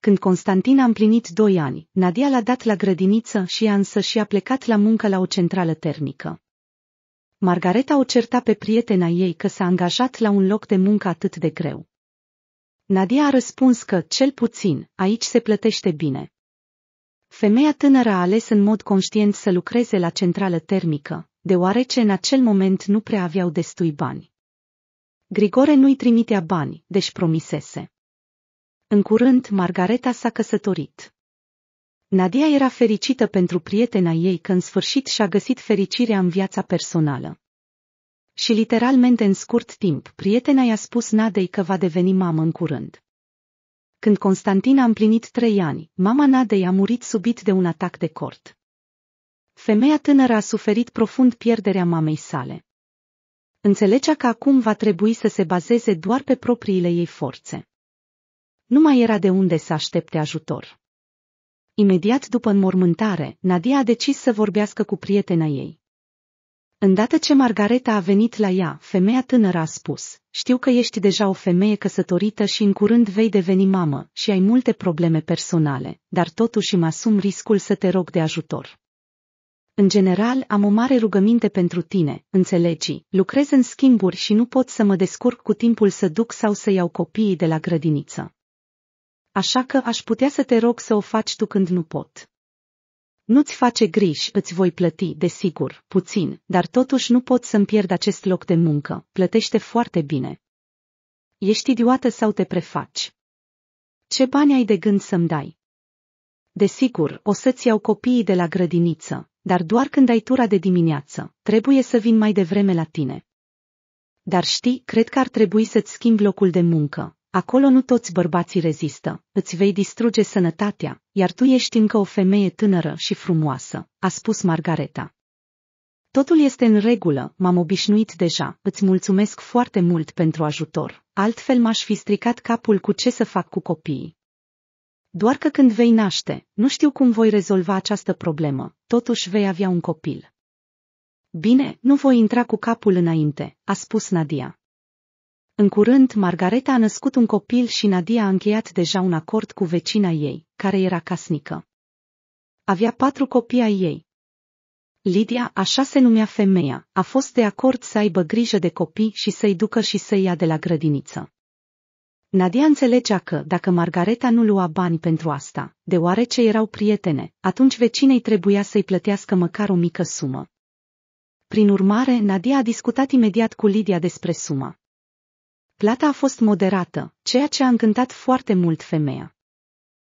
Când Constantin a împlinit doi ani, Nadia l-a dat la grădiniță și ea însă și a plecat la muncă la o centrală termică. Margareta o certa pe prietena ei că s-a angajat la un loc de muncă atât de greu. Nadia a răspuns că, cel puțin, aici se plătește bine. Femeia tânără a ales în mod conștient să lucreze la centrală termică, deoarece în acel moment nu prea aveau destui bani. Grigore nu-i trimitea bani, deci promisese. În curând, Margareta s-a căsătorit. Nadia era fericită pentru prietena ei că în sfârșit și-a găsit fericirea în viața personală. Și literalmente în scurt timp, prietena i-a spus Nadei că va deveni mamă în curând. Când Constantin a împlinit trei ani, mama Nadei a murit subit de un atac de cort. Femeia tânără a suferit profund pierderea mamei sale. Înțelegea că acum va trebui să se bazeze doar pe propriile ei forțe. Nu mai era de unde să aștepte ajutor. Imediat după înmormântare, Nadia a decis să vorbească cu prietena ei. Îndată ce Margareta a venit la ea, femeia tânără a spus, știu că ești deja o femeie căsătorită și în curând vei deveni mamă și ai multe probleme personale, dar totuși îmi asum riscul să te rog de ajutor. În general, am o mare rugăminte pentru tine, înțelegi, lucrez în schimburi și nu pot să mă descurc cu timpul să duc sau să iau copiii de la grădiniță. Așa că aș putea să te rog să o faci tu când nu pot. Nu-ți face griji, îți voi plăti, desigur, puțin, dar totuși nu pot să-mi pierd acest loc de muncă, plătește foarte bine. Ești idiotă sau te prefaci? Ce bani ai de gând să-mi dai? Desigur, o să-ți iau copiii de la grădiniță, dar doar când ai tura de dimineață, trebuie să vin mai devreme la tine. Dar știi, cred că ar trebui să-ți schimbi locul de muncă, Acolo nu toți bărbații rezistă, îți vei distruge sănătatea, iar tu ești încă o femeie tânără și frumoasă, a spus Margareta. Totul este în regulă, m-am obișnuit deja, îți mulțumesc foarte mult pentru ajutor, altfel m-aș fi stricat capul cu ce să fac cu copiii. Doar că când vei naște, nu știu cum voi rezolva această problemă, totuși vei avea un copil. Bine, nu voi intra cu capul înainte, a spus Nadia. În curând, Margareta a născut un copil și Nadia a încheiat deja un acord cu vecina ei, care era casnică. Avea patru copii ai ei. Lidia, așa se numea femeia, a fost de acord să aibă grijă de copii și să-i ducă și să-i ia de la grădiniță. Nadia înțelegea că, dacă Margareta nu lua bani pentru asta, deoarece erau prietene, atunci vecinei trebuia să-i plătească măcar o mică sumă. Prin urmare, Nadia a discutat imediat cu Lidia despre suma. Plata a fost moderată, ceea ce a încântat foarte mult femeia.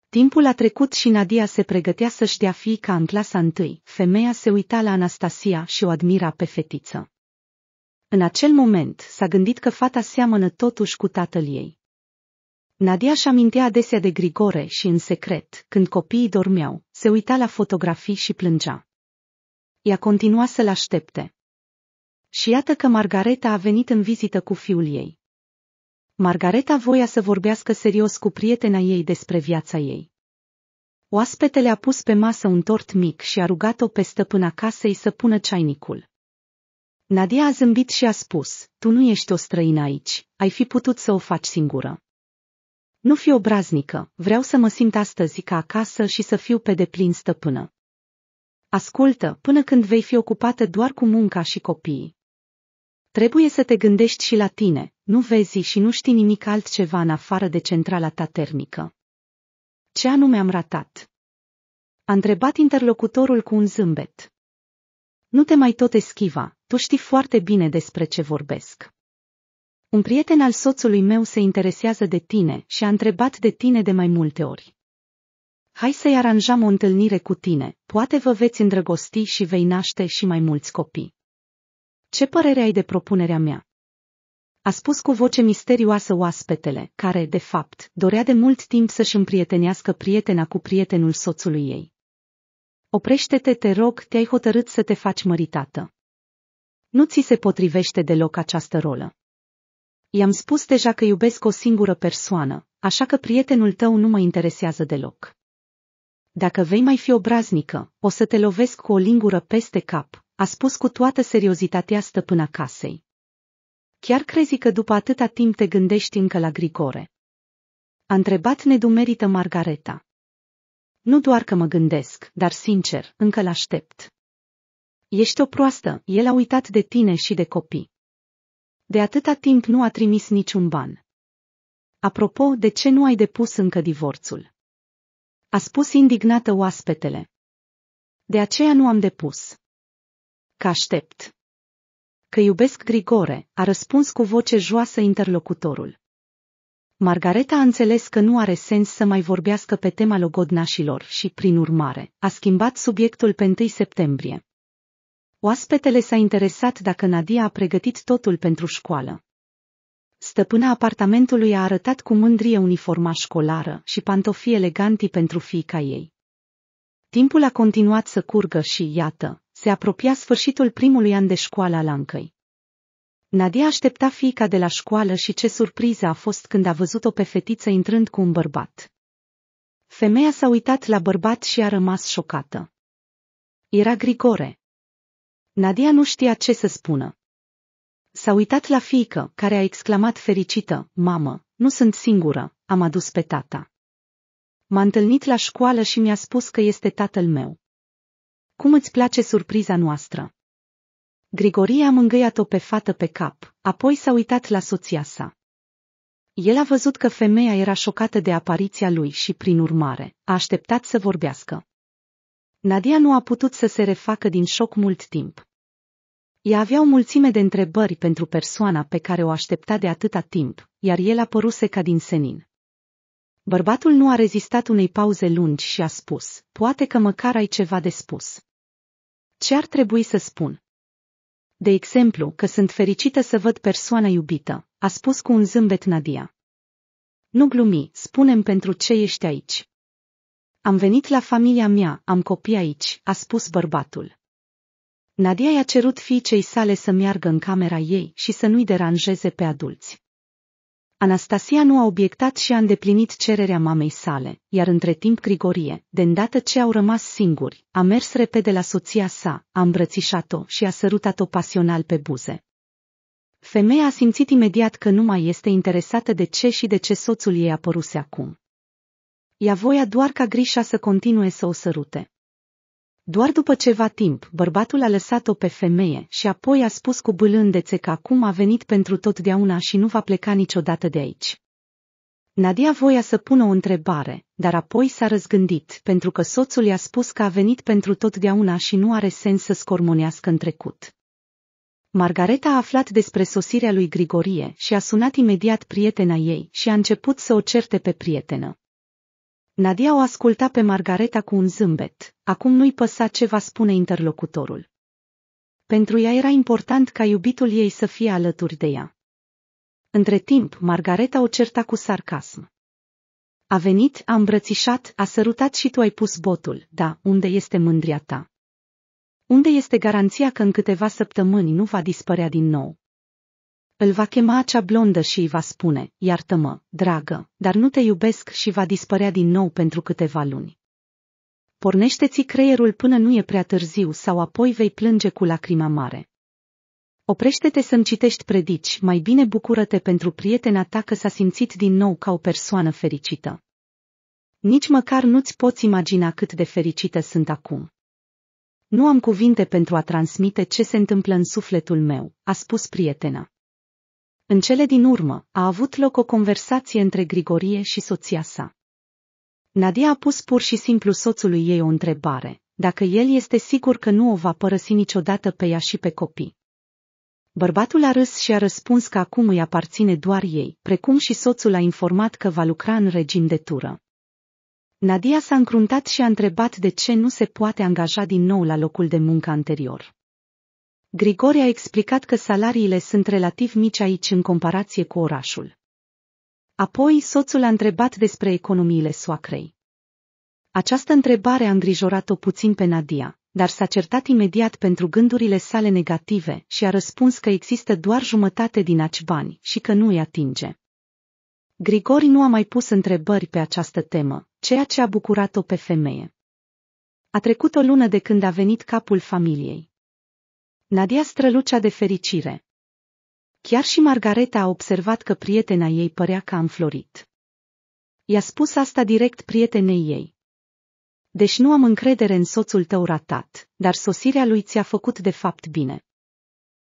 Timpul a trecut și Nadia se pregătea să-și dea fiica în clasa întâi. Femeia se uita la Anastasia și o admira pe fetiță. În acel moment s-a gândit că fata seamănă totuși cu tatăl ei. Nadia și amintea adesea de Grigore și în secret, când copiii dormeau, se uita la fotografii și plângea. Ea continua să-l aștepte. Și iată că Margareta a venit în vizită cu fiul ei. Margareta voia să vorbească serios cu prietena ei despre viața ei. Oaspetele a pus pe masă un tort mic și a rugat-o pe stăpâna casei să pună ceainicul. Nadia a zâmbit și a spus, tu nu ești o străină aici, ai fi putut să o faci singură. Nu fi obraznică, vreau să mă simt astăzi ca acasă și să fiu pe deplin stăpână. Ascultă, până când vei fi ocupată doar cu munca și copiii. Trebuie să te gândești și la tine, nu vezi și nu știi nimic altceva în afară de centrala ta termică. Ce anume am ratat? A întrebat interlocutorul cu un zâmbet. Nu te mai tot eschiva, tu știi foarte bine despre ce vorbesc. Un prieten al soțului meu se interesează de tine și a întrebat de tine de mai multe ori. Hai să-i aranjăm o întâlnire cu tine, poate vă veți îndrăgosti și vei naște și mai mulți copii ce părere ai de propunerea mea? A spus cu voce misterioasă oaspetele, care, de fapt, dorea de mult timp să-și împrietenească prietena cu prietenul soțului ei. Oprește-te, te rog, te-ai hotărât să te faci măritată. Nu ți se potrivește deloc această rolă. I-am spus deja că iubesc o singură persoană, așa că prietenul tău nu mă interesează deloc. Dacă vei mai fi obraznică, o să te lovesc cu o lingură peste cap, a spus cu toată seriozitatea stăpâna casei. Chiar crezi că după atâta timp te gândești încă la Grigore? A întrebat nedumerită Margareta. Nu doar că mă gândesc, dar sincer, încă l-aștept. Ești o proastă, el a uitat de tine și de copii. De atâta timp nu a trimis niciun ban. Apropo, de ce nu ai depus încă divorțul? A spus indignată oaspetele. De aceea nu am depus că aștept. Că iubesc Grigore, a răspuns cu voce joasă interlocutorul. Margareta a înțeles că nu are sens să mai vorbească pe tema logodnașilor și, prin urmare, a schimbat subiectul pe 1 septembrie. Oaspetele s-a interesat dacă Nadia a pregătit totul pentru școală. Stăpâna apartamentului a arătat cu mândrie uniforma școlară și pantofii eleganti pentru fiica ei. Timpul a continuat să curgă și, iată, se apropia sfârșitul primului an de școală al Ancăi. Nadia aștepta fiica de la școală și ce surpriză a fost când a văzut-o pe fetiță intrând cu un bărbat. Femeia s-a uitat la bărbat și a rămas șocată. Era Grigore. Nadia nu știa ce să spună. S-a uitat la fiică, care a exclamat fericită, Mamă, nu sunt singură, am adus pe tata. M-a întâlnit la școală și mi-a spus că este tatăl meu. Cum îți place surpriza noastră? Grigorie a mângâiat-o pe fată pe cap, apoi s-a uitat la soția sa. El a văzut că femeia era șocată de apariția lui și, prin urmare, a așteptat să vorbească. Nadia nu a putut să se refacă din șoc mult timp. Ea avea o mulțime de întrebări pentru persoana pe care o aștepta de atâta timp, iar el a păruse ca din senin. Bărbatul nu a rezistat unei pauze lungi și a spus, poate că măcar ai ceva de spus. Ce ar trebui să spun? De exemplu, că sunt fericită să văd persoana iubită, a spus cu un zâmbet Nadia. Nu glumi, spunem pentru ce ești aici. Am venit la familia mea, am copii aici, a spus bărbatul. Nadia i-a cerut fiicei sale să meargă în camera ei și să nu-i deranjeze pe adulți. Anastasia nu a obiectat și a îndeplinit cererea mamei sale, iar între timp Grigorie, de îndată ce au rămas singuri, a mers repede la soția sa, a îmbrățișat-o și a sărutat-o pasional pe buze. Femeia a simțit imediat că nu mai este interesată de ce și de ce soțul ei apăruse acum. Ea voia doar ca Grișa să continue să o sărute. Doar după ceva timp, bărbatul a lăsat-o pe femeie și apoi a spus cu bâlândețe că acum a venit pentru totdeauna și nu va pleca niciodată de aici. Nadia voia să pună o întrebare, dar apoi s-a răzgândit, pentru că soțul i-a spus că a venit pentru totdeauna și nu are sens să scormonească în trecut. Margareta a aflat despre sosirea lui Grigorie și a sunat imediat prietena ei și a început să o certe pe prietenă. Nadia o asculta pe Margareta cu un zâmbet, acum nu-i păsa ce va spune interlocutorul. Pentru ea era important ca iubitul ei să fie alături de ea. Între timp, Margareta o certa cu sarcasm. A venit, a îmbrățișat, a sărutat și tu ai pus botul, da, unde este mândria ta? Unde este garanția că în câteva săptămâni nu va dispărea din nou? Îl va chema acea blondă și îi va spune, iartă-mă, dragă, dar nu te iubesc și va dispărea din nou pentru câteva luni. Pornește-ți creierul până nu e prea târziu sau apoi vei plânge cu lacrima mare. Oprește-te să-mi citești predici, mai bine bucură-te pentru prietena ta că s-a simțit din nou ca o persoană fericită. Nici măcar nu-ți poți imagina cât de fericită sunt acum. Nu am cuvinte pentru a transmite ce se întâmplă în sufletul meu, a spus prietena. În cele din urmă, a avut loc o conversație între Grigorie și soția sa. Nadia a pus pur și simplu soțului ei o întrebare, dacă el este sigur că nu o va părăsi niciodată pe ea și pe copii. Bărbatul a râs și a răspuns că acum îi aparține doar ei, precum și soțul a informat că va lucra în regim de tură. Nadia s-a încruntat și a întrebat de ce nu se poate angaja din nou la locul de muncă anterior. Grigore a explicat că salariile sunt relativ mici aici în comparație cu orașul. Apoi soțul a întrebat despre economiile soacrei. Această întrebare a îngrijorat-o puțin pe Nadia, dar s-a certat imediat pentru gândurile sale negative și a răspuns că există doar jumătate din aci bani și că nu îi atinge. Grigori nu a mai pus întrebări pe această temă, ceea ce a bucurat-o pe femeie. A trecut o lună de când a venit capul familiei. Nadia strălucea de fericire. Chiar și Margareta a observat că prietena ei părea că a înflorit. I-a spus asta direct prietenei ei. Deci nu am încredere în soțul tău ratat, dar sosirea lui ți-a făcut de fapt bine.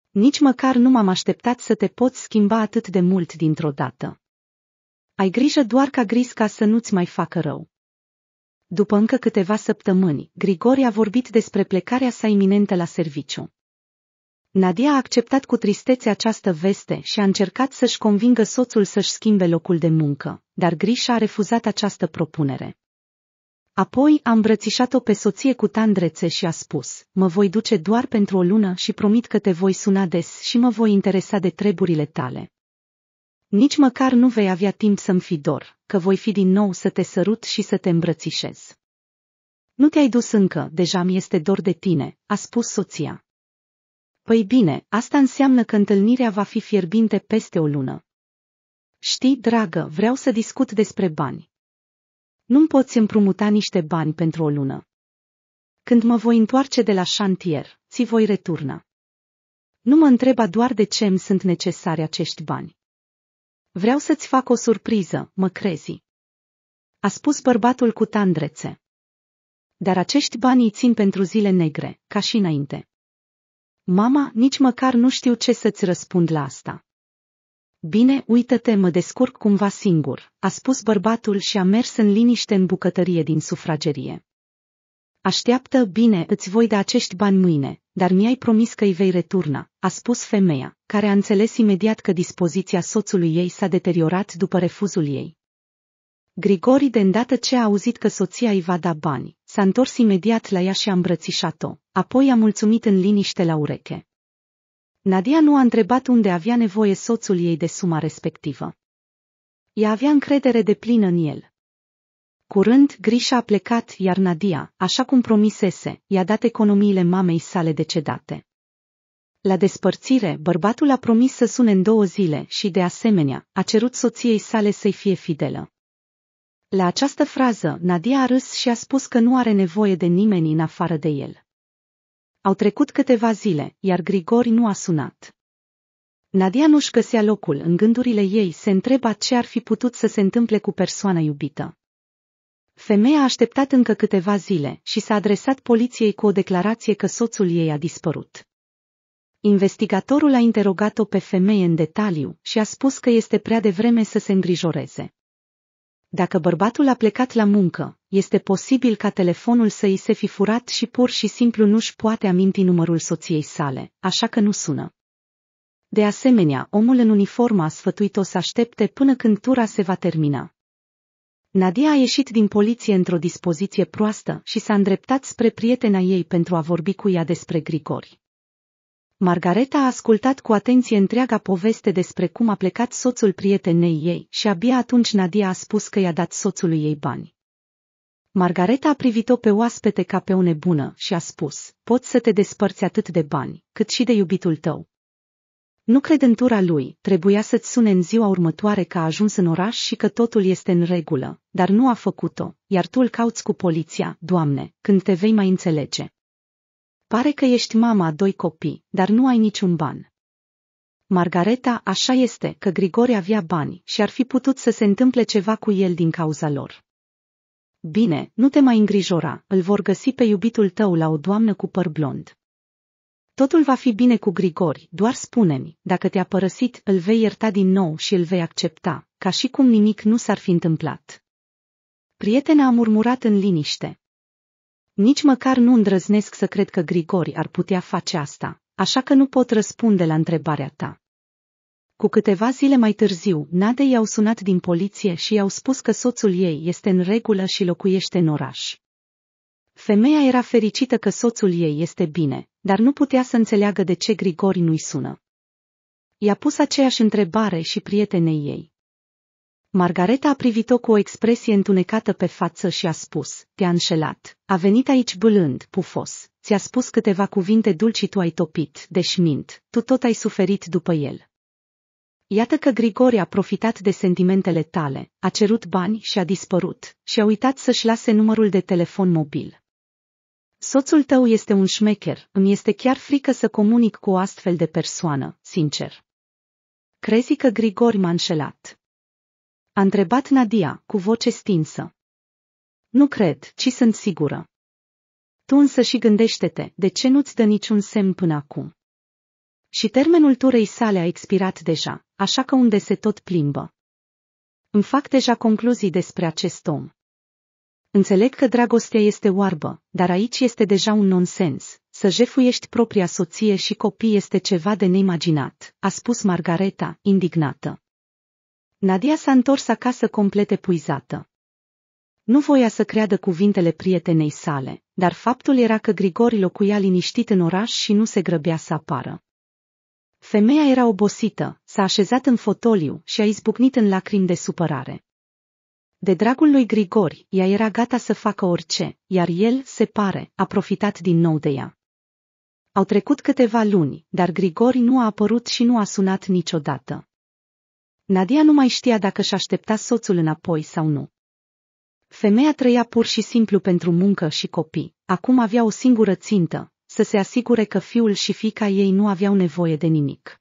Nici măcar nu m-am așteptat să te poți schimba atât de mult dintr-o dată. Ai grijă doar ca grisca să nu-ți mai facă rău. După încă câteva săptămâni, Grigori a vorbit despre plecarea sa iminentă la serviciu. Nadia a acceptat cu tristețe această veste și a încercat să-și convingă soțul să-și schimbe locul de muncă, dar Grișa a refuzat această propunere. Apoi a îmbrățișat-o pe soție cu tandrețe și a spus, mă voi duce doar pentru o lună și promit că te voi suna des și mă voi interesa de treburile tale. Nici măcar nu vei avea timp să-mi fi dor, că voi fi din nou să te sărut și să te îmbrățișez. Nu te-ai dus încă, deja mi este dor de tine, a spus soția. Păi bine, asta înseamnă că întâlnirea va fi fierbinte peste o lună. Știi, dragă, vreau să discut despre bani. Nu-mi poți împrumuta niște bani pentru o lună. Când mă voi întoarce de la șantier, ți voi returna. Nu mă întreba doar de ce îmi sunt necesari acești bani. Vreau să-ți fac o surpriză, mă crezi. A spus bărbatul cu tandrețe. Dar acești bani îi țin pentru zile negre, ca și înainte. Mama, nici măcar nu știu ce să-ți răspund la asta. Bine, uită-te, mă descurc cumva singur, a spus bărbatul și a mers în liniște în bucătărie din sufragerie. Așteaptă, bine, îți voi da acești bani mâine, dar mi-ai promis că îi vei returna, a spus femeia, care a înțeles imediat că dispoziția soțului ei s-a deteriorat după refuzul ei. Grigori, de îndată ce a auzit că soția îi va da bani, S-a întors imediat la ea și a îmbrățișat-o, apoi a mulțumit în liniște la ureche. Nadia nu a întrebat unde avea nevoie soțul ei de suma respectivă. Ea avea încredere de plină în el. Curând, Grisha a plecat, iar Nadia, așa cum promisese, i-a dat economiile mamei sale decedate. La despărțire, bărbatul a promis să sune în două zile și, de asemenea, a cerut soției sale să-i fie fidelă. La această frază, Nadia a râs și a spus că nu are nevoie de nimeni în afară de el. Au trecut câteva zile, iar Grigori nu a sunat. Nadia nu-și găsea locul, în gândurile ei se întreba ce ar fi putut să se întâmple cu persoana iubită. Femeia a așteptat încă câteva zile și s-a adresat poliției cu o declarație că soțul ei a dispărut. Investigatorul a interogat-o pe femeie în detaliu și a spus că este prea devreme să se îngrijoreze. Dacă bărbatul a plecat la muncă, este posibil ca telefonul să îi se fi furat și pur și simplu nu-și poate aminti numărul soției sale, așa că nu sună. De asemenea, omul în uniformă a sfătuit-o să aștepte până când tura se va termina. Nadia a ieșit din poliție într-o dispoziție proastă și s-a îndreptat spre prietena ei pentru a vorbi cu ea despre Grigori. Margareta a ascultat cu atenție întreaga poveste despre cum a plecat soțul prietenei ei și abia atunci Nadia a spus că i-a dat soțului ei bani. Margareta a privit-o pe oaspete ca pe o nebună și a spus, poți să te despărți atât de bani, cât și de iubitul tău. Nu cred în tura lui, trebuia să-ți sune în ziua următoare că a ajuns în oraș și că totul este în regulă, dar nu a făcut-o, iar tu îl cauți cu poliția, Doamne, când te vei mai înțelege. Pare că ești mama a doi copii, dar nu ai niciun ban. Margareta, așa este că Grigore avea bani și ar fi putut să se întâmple ceva cu el din cauza lor. Bine, nu te mai îngrijora, îl vor găsi pe iubitul tău la o doamnă cu păr blond. Totul va fi bine cu Grigori, doar spune-mi, dacă te-a părăsit, îl vei ierta din nou și îl vei accepta, ca și cum nimic nu s-ar fi întâmplat. Prietena a murmurat în liniște, nici măcar nu îndrăznesc să cred că Grigori ar putea face asta, așa că nu pot răspunde la întrebarea ta. Cu câteva zile mai târziu, nadei i-au sunat din poliție și i-au spus că soțul ei este în regulă și locuiește în oraș. Femeia era fericită că soțul ei este bine, dar nu putea să înțeleagă de ce Grigori nu-i sună. I-a pus aceeași întrebare și prietenei ei. Margareta a privit-o cu o expresie întunecată pe față și a spus, te-a înșelat, a venit aici bâlând, pufos, ți-a spus câteva cuvinte dulci tu ai topit, deși mint, tu tot ai suferit după el. Iată că Grigore a profitat de sentimentele tale, a cerut bani și a dispărut, și a uitat să-și lase numărul de telefon mobil. Soțul tău este un șmecher, îmi este chiar frică să comunic cu o astfel de persoană, sincer. Crezi că Grigori m-a înșelat? A întrebat Nadia, cu voce stinsă. Nu cred, ci sunt sigură. Tu însă și gândește-te, de ce nu-ți dă niciun semn până acum? Și termenul turei sale a expirat deja, așa că unde se tot plimbă. Îmi fac deja concluzii despre acest om. Înțeleg că dragostea este oarbă, dar aici este deja un nonsens. Să jefuiești propria soție și copii este ceva de neimaginat, a spus Margareta, indignată. Nadia s-a întors acasă complet epuizată. Nu voia să creadă cuvintele prietenei sale, dar faptul era că Grigori locuia liniștit în oraș și nu se grăbea să apară. Femeia era obosită, s-a așezat în fotoliu și a izbucnit în lacrimi de supărare. De dragul lui Grigori, ea era gata să facă orice, iar el, se pare, a profitat din nou de ea. Au trecut câteva luni, dar Grigori nu a apărut și nu a sunat niciodată. Nadia nu mai știa dacă și aștepta soțul înapoi sau nu. Femeia trăia pur și simplu pentru muncă și copii. Acum avea o singură țintă, să se asigure că fiul și fica ei nu aveau nevoie de nimic.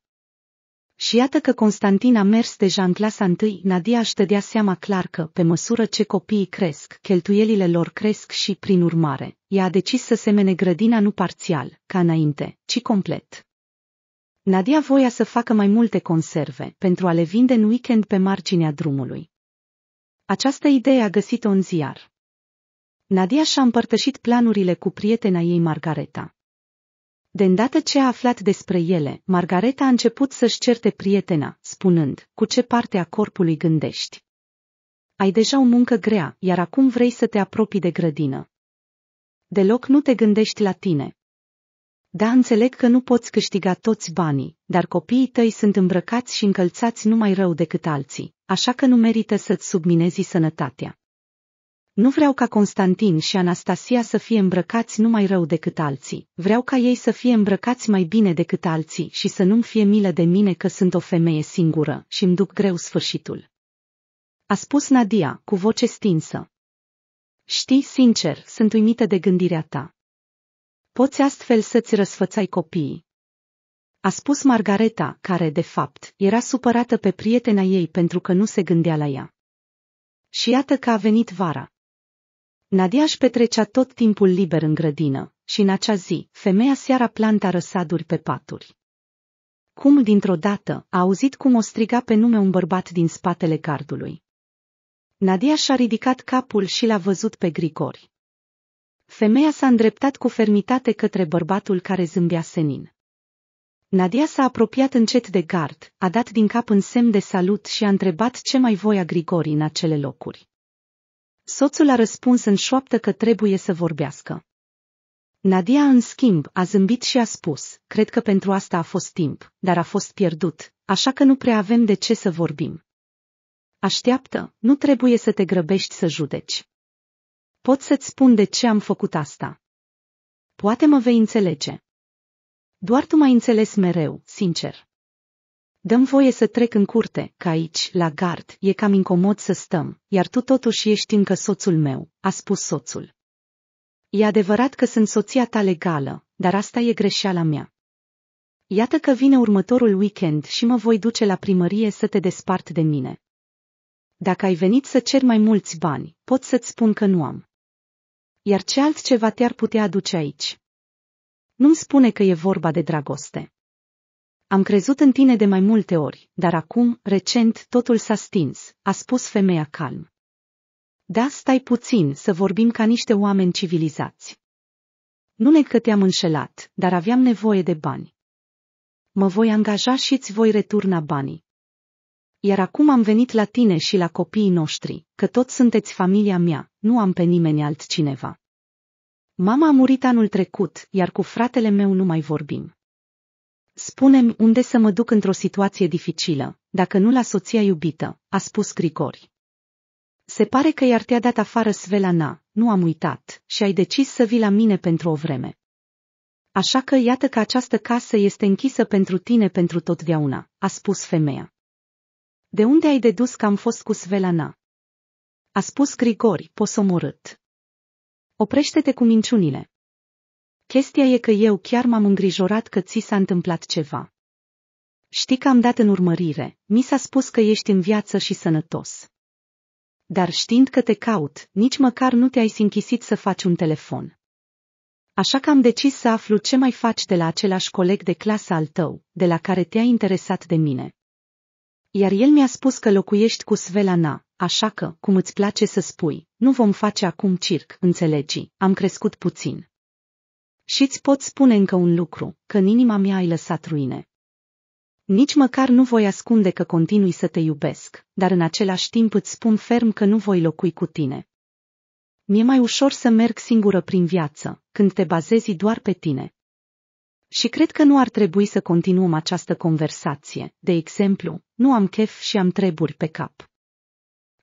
Și iată că Constantin a mers deja în clasa întâi, Nadia își tădea seama clar că, pe măsură ce copiii cresc, cheltuielile lor cresc și, prin urmare, ea a decis să semene grădina nu parțial, ca înainte, ci complet. Nadia voia să facă mai multe conserve pentru a le vinde în weekend pe marginea drumului. Această idee a găsit-o în ziar. Nadia și-a împărtășit planurile cu prietena ei Margareta. De îndată ce a aflat despre ele, Margareta a început să-și certe prietena, spunând, cu ce parte a corpului gândești. Ai deja o muncă grea, iar acum vrei să te apropii de grădină. Deloc nu te gândești la tine, da, înțeleg că nu poți câștiga toți banii, dar copiii tăi sunt îmbrăcați și încălțați numai rău decât alții, așa că nu merită să-ți subminezi sănătatea. Nu vreau ca Constantin și Anastasia să fie îmbrăcați numai rău decât alții, vreau ca ei să fie îmbrăcați mai bine decât alții și să nu-mi fie milă de mine că sunt o femeie singură și îmi duc greu sfârșitul. A spus Nadia, cu voce stinsă. Știi, sincer, sunt uimită de gândirea ta. Poți astfel să-ți răsfățai copiii. A spus Margareta, care, de fapt, era supărată pe prietena ei pentru că nu se gândea la ea. Și iată că a venit vara. Nadia își petrecea tot timpul liber în grădină și în acea zi, femeia seara planta răsaduri pe paturi. Cum dintr-o dată a auzit cum o striga pe nume un bărbat din spatele gardului. Nadia și-a ridicat capul și l-a văzut pe Grigori. Femeia s-a îndreptat cu fermitate către bărbatul care zâmbea senin. Nadia s-a apropiat încet de gard, a dat din cap în semn de salut și a întrebat ce mai voia Grigori în acele locuri. Soțul a răspuns în șoaptă că trebuie să vorbească. Nadia, în schimb, a zâmbit și a spus, cred că pentru asta a fost timp, dar a fost pierdut, așa că nu prea avem de ce să vorbim. Așteaptă, nu trebuie să te grăbești să judeci pot să-ți spun de ce am făcut asta. Poate mă vei înțelege. Doar tu m-ai înțeles mereu, sincer. Dăm voie să trec în curte, că aici, la gard, e cam incomod să stăm, iar tu totuși ești încă soțul meu, a spus soțul. E adevărat că sunt soția ta legală, dar asta e greșeala mea. Iată că vine următorul weekend și mă voi duce la primărie să te despart de mine. Dacă ai venit să cer mai mulți bani, pot să-ți spun că nu am iar ce altceva te-ar putea aduce aici? Nu-mi spune că e vorba de dragoste. Am crezut în tine de mai multe ori, dar acum, recent, totul s-a stins, a spus femeia calm. Da, stai puțin să vorbim ca niște oameni civilizați. Nu ne că te-am înșelat, dar aveam nevoie de bani. Mă voi angaja și îți voi returna banii iar acum am venit la tine și la copiii noștri, că toți sunteți familia mea, nu am pe nimeni altcineva. Mama a murit anul trecut, iar cu fratele meu nu mai vorbim. Spunem unde să mă duc într-o situație dificilă, dacă nu la soția iubită, a spus Grigori. Se pare că iar te-a dat afară Svelana, nu am uitat, și ai decis să vii la mine pentru o vreme. Așa că iată că această casă este închisă pentru tine pentru totdeauna, a spus femeia. De unde ai dedus că am fost cu Svelana? A spus Grigori, posomorât. Oprește-te cu minciunile. Chestia e că eu chiar m-am îngrijorat că ți s-a întâmplat ceva. Știi că am dat în urmărire, mi s-a spus că ești în viață și sănătos. Dar știind că te caut, nici măcar nu te-ai sinchisit să faci un telefon. Așa că am decis să aflu ce mai faci de la același coleg de clasă al tău, de la care te-ai interesat de mine iar el mi-a spus că locuiești cu Svelana, așa că, cum îți place să spui, nu vom face acum circ, înțelegi, am crescut puțin. Și-ți pot spune încă un lucru, că în inima mea ai lăsat ruine. Nici măcar nu voi ascunde că continui să te iubesc, dar în același timp îți spun ferm că nu voi locui cu tine. Mi-e mai ușor să merg singură prin viață, când te bazezi doar pe tine. Și cred că nu ar trebui să continuăm această conversație. De exemplu, nu am chef și am treburi pe cap.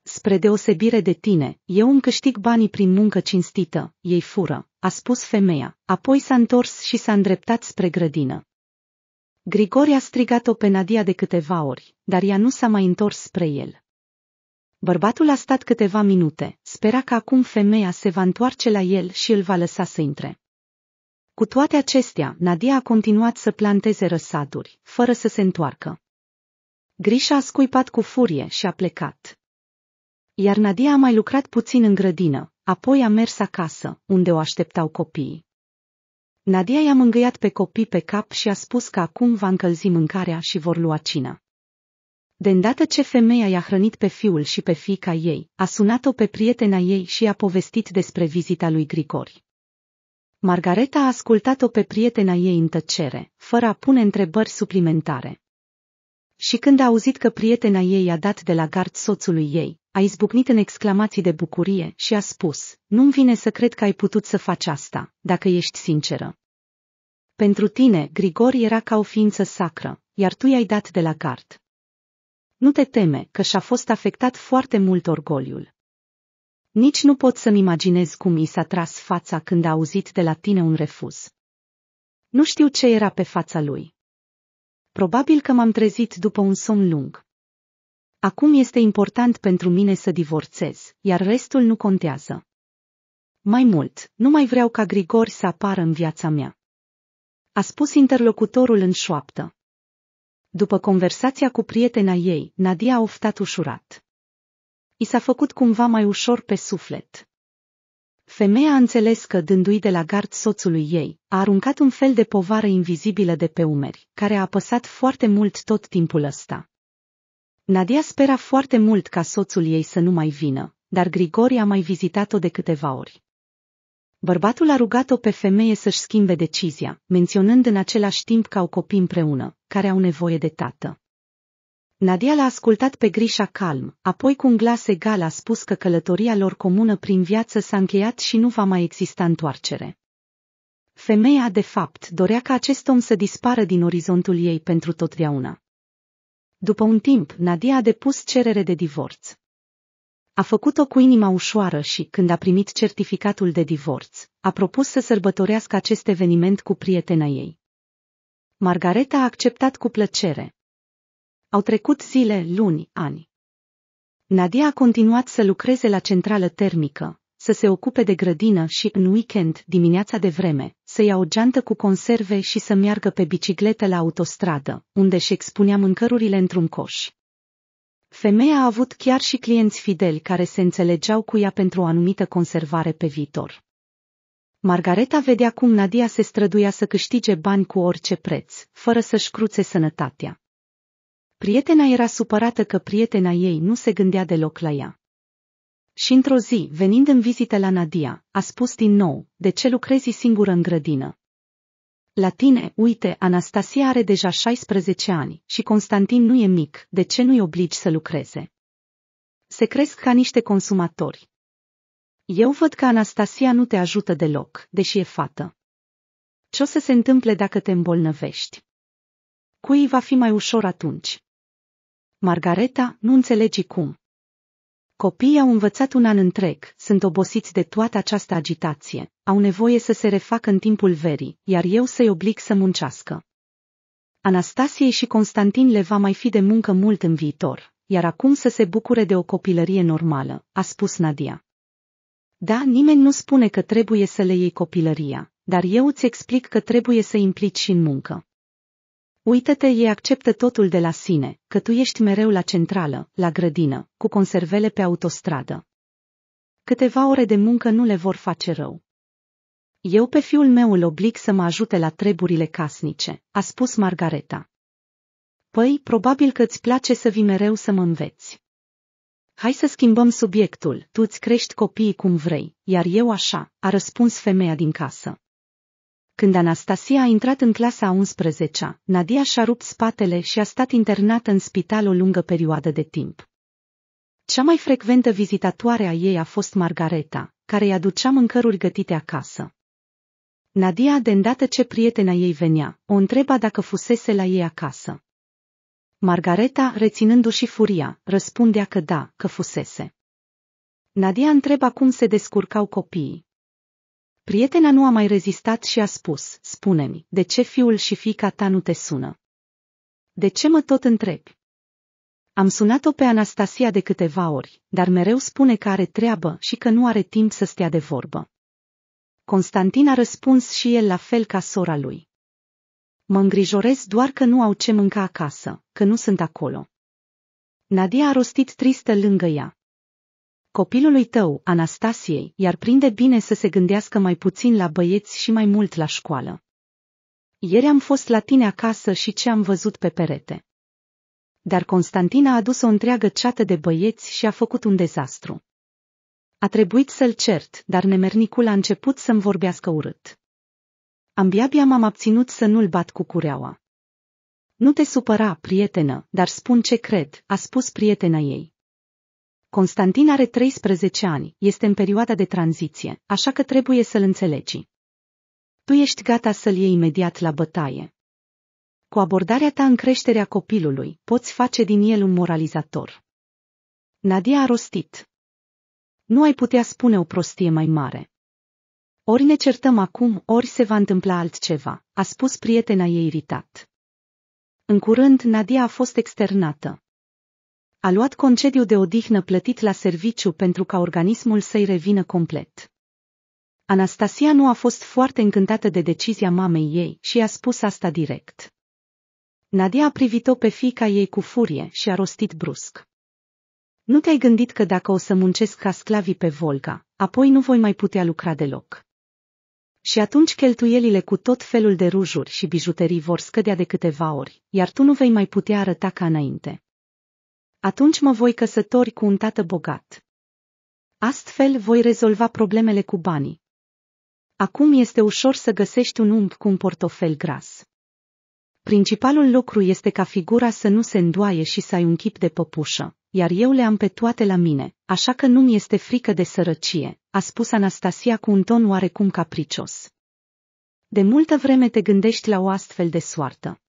Spre deosebire de tine, eu îmi câștig banii prin muncă cinstită, ei fură, a spus femeia, apoi s-a întors și s-a îndreptat spre grădină. Grigori a strigat-o pe Nadia de câteva ori, dar ea nu s-a mai întors spre el. Bărbatul a stat câteva minute, spera că acum femeia se va întoarce la el și îl va lăsa să intre. Cu toate acestea, Nadia a continuat să planteze răsaduri, fără să se întoarcă. Grișa a scuipat cu furie și a plecat. Iar Nadia a mai lucrat puțin în grădină, apoi a mers acasă, unde o așteptau copiii. Nadia i-a mângâiat pe copii pe cap și a spus că acum va încălzi mâncarea și vor lua cina. De îndată ce femeia i-a hrănit pe fiul și pe fiica ei, a sunat-o pe prietena ei și i-a povestit despre vizita lui Grigori. Margareta a ascultat-o pe prietena ei în tăcere, fără a pune întrebări suplimentare. Și când a auzit că prietena ei a dat de la gard soțului ei, a izbucnit în exclamații de bucurie și a spus, nu-mi vine să cred că ai putut să faci asta, dacă ești sinceră. Pentru tine, Grigori era ca o ființă sacră, iar tu i-ai dat de la gard. Nu te teme că și-a fost afectat foarte mult orgoliul. Nici nu pot să-mi imaginez cum i s-a tras fața când a auzit de la tine un refuz. Nu știu ce era pe fața lui. Probabil că m-am trezit după un somn lung. Acum este important pentru mine să divorțez, iar restul nu contează. Mai mult, nu mai vreau ca Grigori să apară în viața mea. A spus interlocutorul în șoaptă. După conversația cu prietena ei, Nadia a oftat ușurat i s-a făcut cumva mai ușor pe suflet. Femeia a înțeles că, dându-i de la gard soțului ei, a aruncat un fel de povară invizibilă de pe umeri, care a apăsat foarte mult tot timpul ăsta. Nadia spera foarte mult ca soțul ei să nu mai vină, dar Grigori a mai vizitat-o de câteva ori. Bărbatul a rugat-o pe femeie să-și schimbe decizia, menționând în același timp că au copii împreună, care au nevoie de tată. Nadia l-a ascultat pe Grișa calm, apoi cu un glas egal a spus că călătoria lor comună prin viață s-a încheiat și nu va mai exista întoarcere. Femeia, de fapt, dorea ca acest om să dispară din orizontul ei pentru totdeauna. După un timp, Nadia a depus cerere de divorț. A făcut-o cu inima ușoară și, când a primit certificatul de divorț, a propus să sărbătorească acest eveniment cu prietena ei. Margareta a acceptat cu plăcere, au trecut zile, luni, ani. Nadia a continuat să lucreze la centrală termică, să se ocupe de grădină și, în weekend, dimineața de vreme, să ia o geantă cu conserve și să meargă pe bicicletă la autostradă, unde își expunea mâncărurile într-un coș. Femeia a avut chiar și clienți fideli care se înțelegeau cu ea pentru o anumită conservare pe viitor. Margareta vedea cum Nadia se străduia să câștige bani cu orice preț, fără să-și cruțe sănătatea. Prietena era supărată că prietena ei nu se gândea deloc la ea. Și într-o zi, venind în vizită la Nadia, a spus din nou, de ce lucrezi singură în grădină? La tine, uite, Anastasia are deja 16 ani și Constantin nu e mic, de ce nu-i obligi să lucreze? Se cresc ca niște consumatori. Eu văd că Anastasia nu te ajută deloc, deși e fată. Ce o să se întâmple dacă te îmbolnăvești? Cui va fi mai ușor atunci? Margareta nu înțelegi cum. Copiii au învățat un an întreg, sunt obosiți de toată această agitație, au nevoie să se refacă în timpul verii, iar eu să-i oblig să muncească. Anastasiei și Constantin le va mai fi de muncă mult în viitor, iar acum să se bucure de o copilărie normală, a spus Nadia. Da, nimeni nu spune că trebuie să le iei copilăria, dar eu îți explic că trebuie să implici și în muncă. Uită-te, ei acceptă totul de la sine, că tu ești mereu la centrală, la grădină, cu conservele pe autostradă. Câteva ore de muncă nu le vor face rău. Eu pe fiul meu îl oblig să mă ajute la treburile casnice, a spus Margareta. Păi, probabil că îți place să vii mereu să mă înveți. Hai să schimbăm subiectul, tu îți crești copiii cum vrei, iar eu așa, a răspuns femeia din casă. Când Anastasia a intrat în clasa 11-a, Nadia și-a rupt spatele și a stat internată în spital o lungă perioadă de timp. Cea mai frecventă vizitatoare a ei a fost Margareta, care îi aducea mâncăruri gătite acasă. Nadia, de îndată ce prietena ei venea, o întreba dacă fusese la ei acasă. Margareta, reținându-și furia, răspundea că da, că fusese. Nadia întreba cum se descurcau copiii. Prietena nu a mai rezistat și a spus, spune-mi, de ce fiul și fiica ta nu te sună? De ce mă tot întrebi? Am sunat-o pe Anastasia de câteva ori, dar mereu spune că are treabă și că nu are timp să stea de vorbă. Constantin a răspuns și el la fel ca sora lui. Mă îngrijorez doar că nu au ce mânca acasă, că nu sunt acolo. Nadia a rostit tristă lângă ea. Copilului tău, Anastasiei, iar prinde bine să se gândească mai puțin la băieți și mai mult la școală. Ieri am fost la tine acasă și ce am văzut pe perete. Dar Constantin a adus o întreagă ceată de băieți și a făcut un dezastru. A trebuit să-l cert, dar nemernicul a început să-mi vorbească urât. Ambiabia m-am abținut să nu-l bat cu cureaua. Nu te supăra, prietenă, dar spun ce cred, a spus prietena ei. Constantin are 13 ani, este în perioada de tranziție, așa că trebuie să-l înțelegi. Tu ești gata să-l iei imediat la bătaie. Cu abordarea ta în creșterea copilului, poți face din el un moralizator. Nadia a rostit. Nu ai putea spune o prostie mai mare. Ori ne certăm acum, ori se va întâmpla altceva, a spus prietena ei iritat. În curând, Nadia a fost externată a luat concediu de odihnă plătit la serviciu pentru ca organismul să-i revină complet. Anastasia nu a fost foarte încântată de decizia mamei ei și a spus asta direct. Nadia a privit-o pe fica ei cu furie și a rostit brusc. Nu te-ai gândit că dacă o să muncesc ca sclavii pe Volga, apoi nu voi mai putea lucra deloc. Și atunci cheltuielile cu tot felul de rujuri și bijuterii vor scădea de câteva ori, iar tu nu vei mai putea arăta ca înainte atunci mă voi căsători cu un tată bogat. Astfel voi rezolva problemele cu banii. Acum este ușor să găsești un unghi cu un portofel gras. Principalul lucru este ca figura să nu se îndoaie și să ai un chip de păpușă, iar eu le am pe toate la mine, așa că nu-mi este frică de sărăcie, a spus Anastasia cu un ton oarecum capricios. De multă vreme te gândești la o astfel de soartă.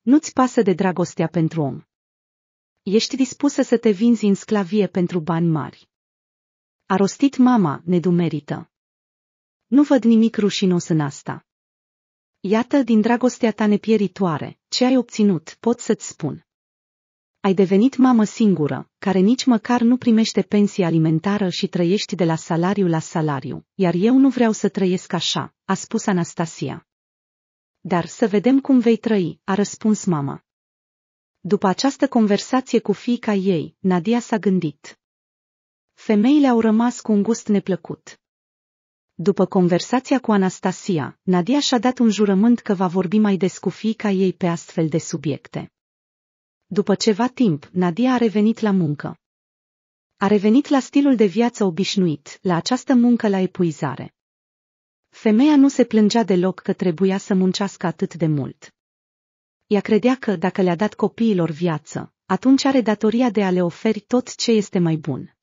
Nu-ți pasă de dragostea pentru om ești dispusă să te vinzi în sclavie pentru bani mari. A rostit mama, nedumerită. Nu văd nimic rușinos în asta. Iată, din dragostea ta nepieritoare, ce ai obținut, pot să-ți spun. Ai devenit mamă singură, care nici măcar nu primește pensie alimentară și trăiești de la salariu la salariu, iar eu nu vreau să trăiesc așa, a spus Anastasia. Dar să vedem cum vei trăi, a răspuns mama. După această conversație cu fiica ei, Nadia s-a gândit. Femeile au rămas cu un gust neplăcut. După conversația cu Anastasia, Nadia și-a dat un jurământ că va vorbi mai des cu fiica ei pe astfel de subiecte. După ceva timp, Nadia a revenit la muncă. A revenit la stilul de viață obișnuit, la această muncă la epuizare. Femeia nu se plângea deloc că trebuia să muncească atât de mult. Ea credea că dacă le-a dat copiilor viață, atunci are datoria de a le oferi tot ce este mai bun.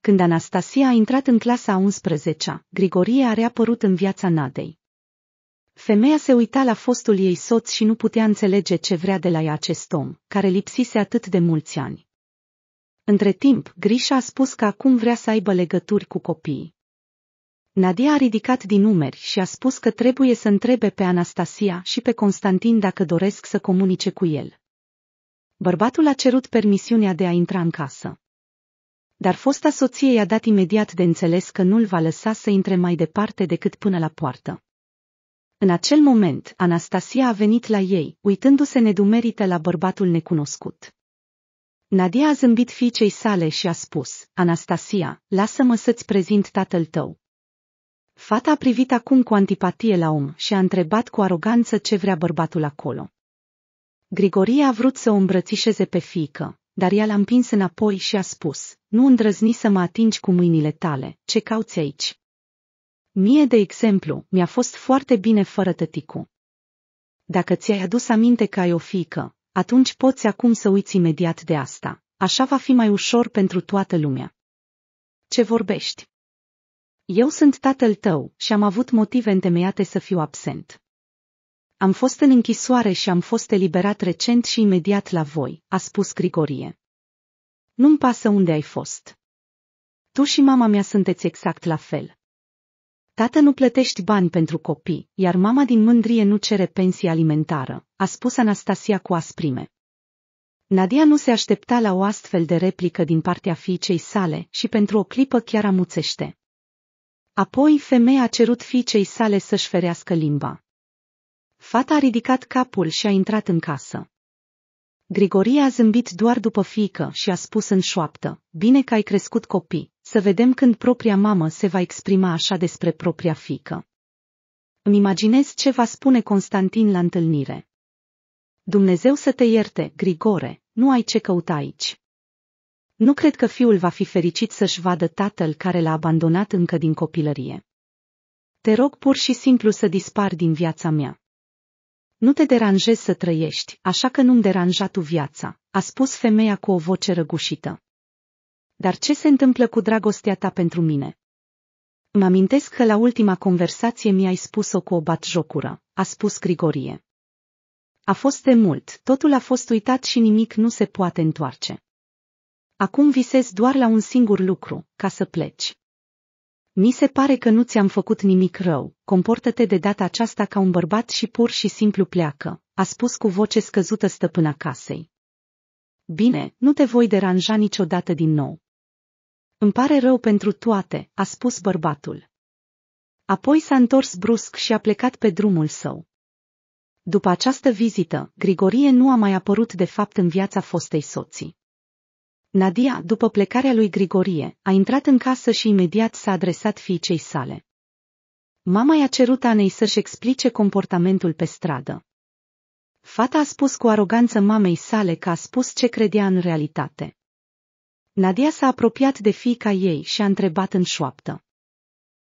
Când Anastasia a intrat în clasa 11-a, Grigorie a reapărut în viața Nadei. Femeia se uita la fostul ei soț și nu putea înțelege ce vrea de la ea acest om, care lipsise atât de mulți ani. Între timp, Grișa a spus că acum vrea să aibă legături cu copiii. Nadia a ridicat din numeri și a spus că trebuie să întrebe pe Anastasia și pe Constantin dacă doresc să comunice cu el. Bărbatul a cerut permisiunea de a intra în casă. Dar fosta soție i-a dat imediat de înțeles că nu-l va lăsa să intre mai departe decât până la poartă. În acel moment, Anastasia a venit la ei, uitându-se nedumerită la bărbatul necunoscut. Nadia a zâmbit fiicei sale și a spus, Anastasia, lasă-mă să-ți prezint tatăl tău, Fata a privit acum cu antipatie la om și a întrebat cu aroganță ce vrea bărbatul acolo. Grigorie a vrut să o îmbrățișeze pe fiică, dar ea l-a împins înapoi și a spus, nu îndrăzni să mă atingi cu mâinile tale, ce cauți aici? Mie, de exemplu, mi-a fost foarte bine fără tăticu. Dacă ți-ai adus aminte că ai o fiică, atunci poți acum să uiți imediat de asta. Așa va fi mai ușor pentru toată lumea. Ce vorbești? Eu sunt tatăl tău și am avut motive întemeiate să fiu absent. Am fost în închisoare și am fost eliberat recent și imediat la voi, a spus Grigorie. Nu-mi pasă unde ai fost. Tu și mama mea sunteți exact la fel. Tată nu plătești bani pentru copii, iar mama din mândrie nu cere pensie alimentară, a spus Anastasia cu asprime. Nadia nu se aștepta la o astfel de replică din partea fiicei sale și pentru o clipă chiar amuțește. Apoi femeia a cerut fiicei sale să-și ferească limba. Fata a ridicat capul și a intrat în casă. Grigorie a zâmbit doar după fiică și a spus în șoaptă, bine că ai crescut copii, să vedem când propria mamă se va exprima așa despre propria fiică. Îmi imaginez ce va spune Constantin la întâlnire. Dumnezeu să te ierte, Grigore, nu ai ce căuta aici. Nu cred că fiul va fi fericit să-și vadă tatăl care l-a abandonat încă din copilărie. Te rog pur și simplu să dispar din viața mea. Nu te deranjezi să trăiești, așa că nu-mi deranja tu viața, a spus femeia cu o voce răgușită. Dar ce se întâmplă cu dragostea ta pentru mine? Mă amintesc că la ultima conversație mi-ai spus-o cu o batjocură, a spus Grigorie. A fost de mult, totul a fost uitat și nimic nu se poate întoarce. Acum visez doar la un singur lucru, ca să pleci. Mi se pare că nu ți-am făcut nimic rău, comportă-te de data aceasta ca un bărbat și pur și simplu pleacă, a spus cu voce scăzută stăpâna casei. Bine, nu te voi deranja niciodată din nou. Îmi pare rău pentru toate, a spus bărbatul. Apoi s-a întors brusc și a plecat pe drumul său. După această vizită, Grigorie nu a mai apărut de fapt în viața fostei soții. Nadia, după plecarea lui Grigorie, a intrat în casă și imediat s-a adresat fiicei sale. Mama i-a cerut Anei să-și explice comportamentul pe stradă. Fata a spus cu aroganță mamei sale că a spus ce credea în realitate. Nadia s-a apropiat de fiica ei și a întrebat în șoaptă.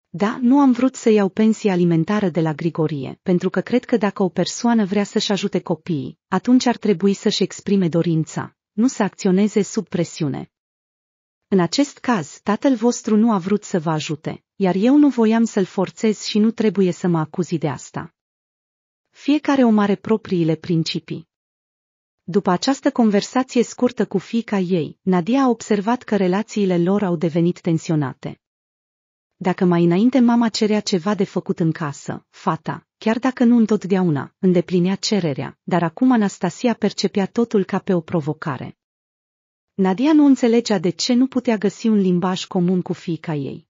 Da, nu am vrut să iau pensie alimentară de la Grigorie, pentru că cred că dacă o persoană vrea să-și ajute copiii, atunci ar trebui să-și exprime dorința nu să acționeze sub presiune. În acest caz, tatăl vostru nu a vrut să vă ajute, iar eu nu voiam să-l forțez și nu trebuie să mă acuzi de asta. Fiecare om are propriile principii. După această conversație scurtă cu fica ei, Nadia a observat că relațiile lor au devenit tensionate. Dacă mai înainte mama cerea ceva de făcut în casă, fata, chiar dacă nu întotdeauna, îndeplinea cererea, dar acum Anastasia percepea totul ca pe o provocare. Nadia nu înțelegea de ce nu putea găsi un limbaj comun cu fiica ei.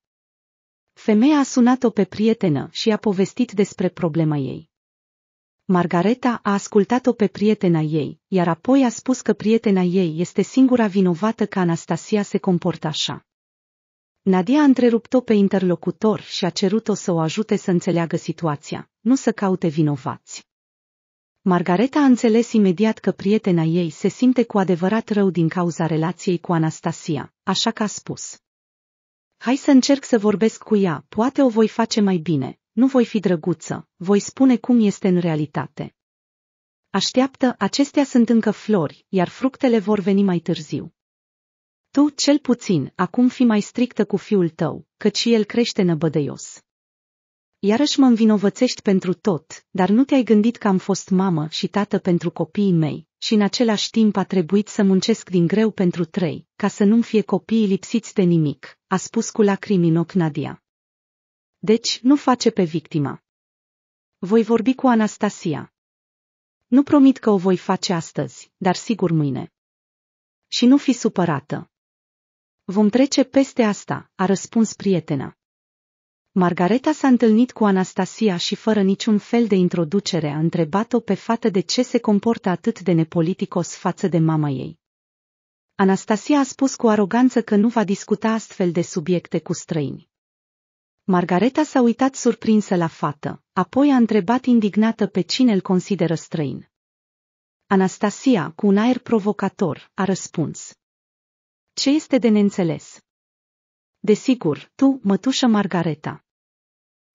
Femeia a sunat-o pe prietenă și a povestit despre problema ei. Margareta a ascultat-o pe prietena ei, iar apoi a spus că prietena ei este singura vinovată că Anastasia se comportă așa. Nadia a întrerupt-o pe interlocutor și a cerut-o să o ajute să înțeleagă situația, nu să caute vinovați. Margareta a înțeles imediat că prietena ei se simte cu adevărat rău din cauza relației cu Anastasia, așa că a spus. Hai să încerc să vorbesc cu ea, poate o voi face mai bine, nu voi fi drăguță, voi spune cum este în realitate. Așteaptă, acestea sunt încă flori, iar fructele vor veni mai târziu. Tu, cel puțin, acum fi mai strictă cu fiul tău, căci el crește năbădăios. Iarăși mă învinovățești pentru tot, dar nu te-ai gândit că am fost mamă și tată pentru copiii mei și în același timp a trebuit să muncesc din greu pentru trei, ca să nu-mi fie copiii lipsiți de nimic, a spus cu lacrimi în ochi Nadia. Deci, nu face pe victima. Voi vorbi cu Anastasia. Nu promit că o voi face astăzi, dar sigur mâine. Și nu fi supărată. Vom trece peste asta, a răspuns prietena. Margareta s-a întâlnit cu Anastasia și fără niciun fel de introducere a întrebat-o pe fată de ce se comportă atât de nepoliticos față de mama ei. Anastasia a spus cu aroganță că nu va discuta astfel de subiecte cu străini. Margareta s-a uitat surprinsă la fată, apoi a întrebat indignată pe cine îl consideră străin. Anastasia, cu un aer provocator, a răspuns. Ce este de neînțeles? Desigur, tu, mătușă Margareta.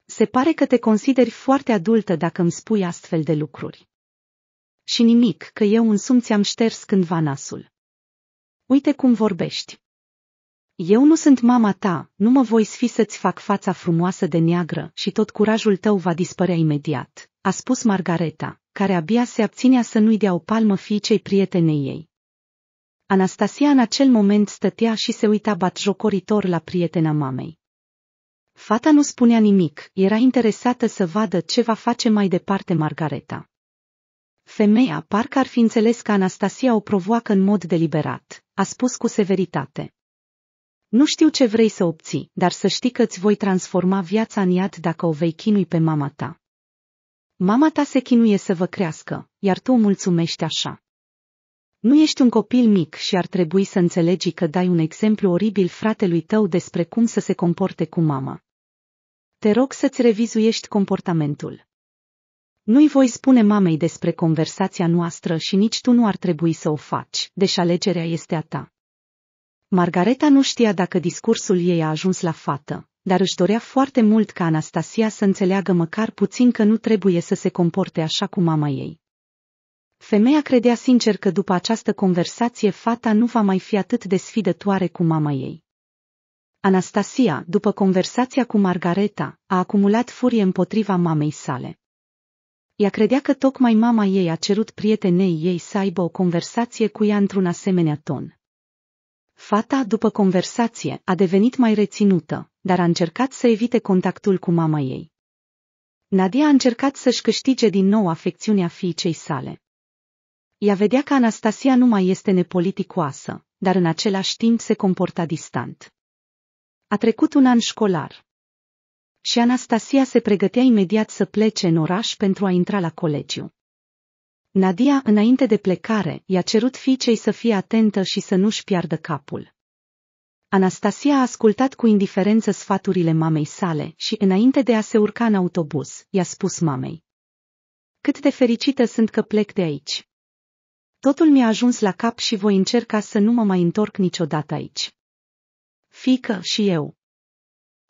Se pare că te consideri foarte adultă dacă îmi spui astfel de lucruri. Și nimic, că eu însumi ți-am șters cândva nasul. Uite cum vorbești. Eu nu sunt mama ta, nu mă voi sfi să-ți fac fața frumoasă de neagră și tot curajul tău va dispărea imediat, a spus Margareta, care abia se abținea să nu-i dea o palmă fiicei prietenei ei. Anastasia în acel moment stătea și se uita batjocoritor la prietena mamei. Fata nu spunea nimic, era interesată să vadă ce va face mai departe Margareta. Femeia parcă ar fi înțeles că Anastasia o provoacă în mod deliberat, a spus cu severitate. Nu știu ce vrei să obții, dar să știi că îți voi transforma viața în iad dacă o vei chinui pe mama ta. Mama ta se chinuie să vă crească, iar tu o mulțumești așa. Nu ești un copil mic și ar trebui să înțelegi că dai un exemplu oribil fratelui tău despre cum să se comporte cu mama. Te rog să-ți revizuiești comportamentul. Nu-i voi spune mamei despre conversația noastră și nici tu nu ar trebui să o faci, deși alegerea este a ta. Margareta nu știa dacă discursul ei a ajuns la fată, dar își dorea foarte mult ca Anastasia să înțeleagă măcar puțin că nu trebuie să se comporte așa cu mama ei. Femeia credea sincer că după această conversație fata nu va mai fi atât de sfidătoare cu mama ei. Anastasia, după conversația cu Margareta, a acumulat furie împotriva mamei sale. Ea credea că tocmai mama ei a cerut prietenei ei să aibă o conversație cu ea într-un asemenea ton. Fata, după conversație, a devenit mai reținută, dar a încercat să evite contactul cu mama ei. Nadia a încercat să-și câștige din nou afecțiunea fiicei sale. Ea vedea că Anastasia nu mai este nepoliticoasă, dar în același timp se comporta distant. A trecut un an școlar. Și Anastasia se pregătea imediat să plece în oraș pentru a intra la colegiu. Nadia, înainte de plecare, i-a cerut fiicei să fie atentă și să nu-și piardă capul. Anastasia a ascultat cu indiferență sfaturile mamei sale și, înainte de a se urca în autobuz, i-a spus mamei. Cât de fericită sunt că plec de aici. Totul mi-a ajuns la cap și voi încerca să nu mă mai întorc niciodată aici. Fică și eu.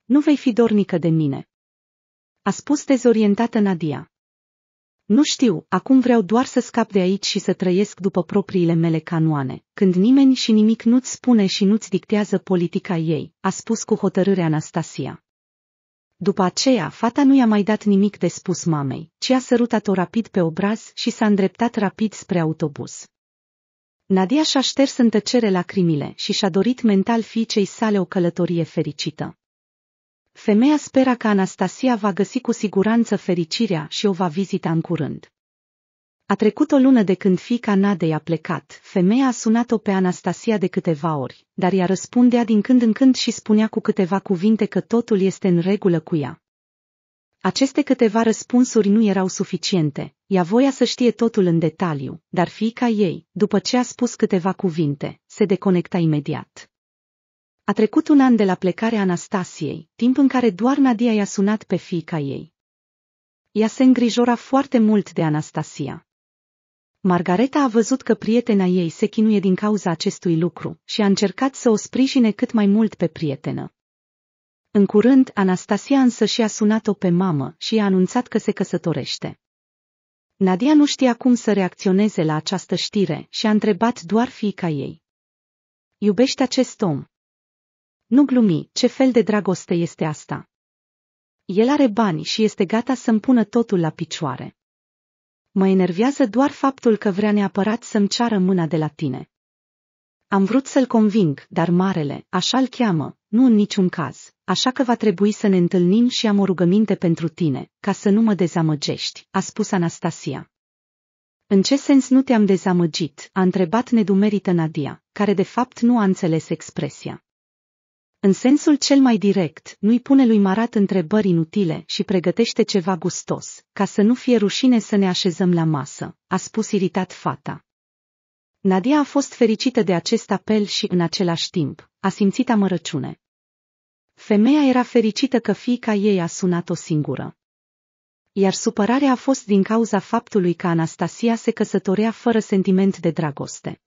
Nu vei fi dornică de mine. A spus dezorientată Nadia. Nu știu, acum vreau doar să scap de aici și să trăiesc după propriile mele canoane, când nimeni și nimic nu-ți spune și nu-ți dictează politica ei, a spus cu hotărâre Anastasia. După aceea, fata nu i-a mai dat nimic de spus mamei, ci a sărutat-o rapid pe obraz și s-a îndreptat rapid spre autobuz. Nadia și-a șters în tăcere lacrimile și și-a dorit mental fiicei sale o călătorie fericită. Femeia spera că Anastasia va găsi cu siguranță fericirea și o va vizita în curând. A trecut o lună de când fica Nadei a plecat, femeia a sunat-o pe Anastasia de câteva ori, dar ea răspundea din când în când și spunea cu câteva cuvinte că totul este în regulă cu ea. Aceste câteva răspunsuri nu erau suficiente, ea voia să știe totul în detaliu, dar fiica ei, după ce a spus câteva cuvinte, se deconecta imediat. A trecut un an de la plecarea Anastasiei, timp în care doar Nadia i-a sunat pe fiica ei. Ea se îngrijora foarte mult de Anastasia. Margareta a văzut că prietena ei se chinuie din cauza acestui lucru și a încercat să o sprijine cât mai mult pe prietenă. În curând, Anastasia însă și-a sunat-o pe mamă și i-a anunțat că se căsătorește. Nadia nu știa cum să reacționeze la această știre și a întrebat doar fiica ei. Iubește acest om. Nu glumi, ce fel de dragoste este asta? El are bani și este gata să-mi pună totul la picioare. Mă enervează doar faptul că vrea neapărat să-mi ceară mâna de la tine. Am vrut să-l conving, dar marele, așa-l cheamă, nu în niciun caz, așa că va trebui să ne întâlnim și am o rugăminte pentru tine, ca să nu mă dezamăgești, a spus Anastasia. În ce sens nu te-am dezamăgit? a întrebat nedumerită Nadia, care de fapt nu a înțeles expresia. În sensul cel mai direct, nu-i pune lui Marat întrebări inutile și pregătește ceva gustos, ca să nu fie rușine să ne așezăm la masă, a spus iritat fata. Nadia a fost fericită de acest apel și, în același timp, a simțit amărăciune. Femeia era fericită că fiica ei a sunat-o singură. Iar supărarea a fost din cauza faptului că Anastasia se căsătorea fără sentiment de dragoste.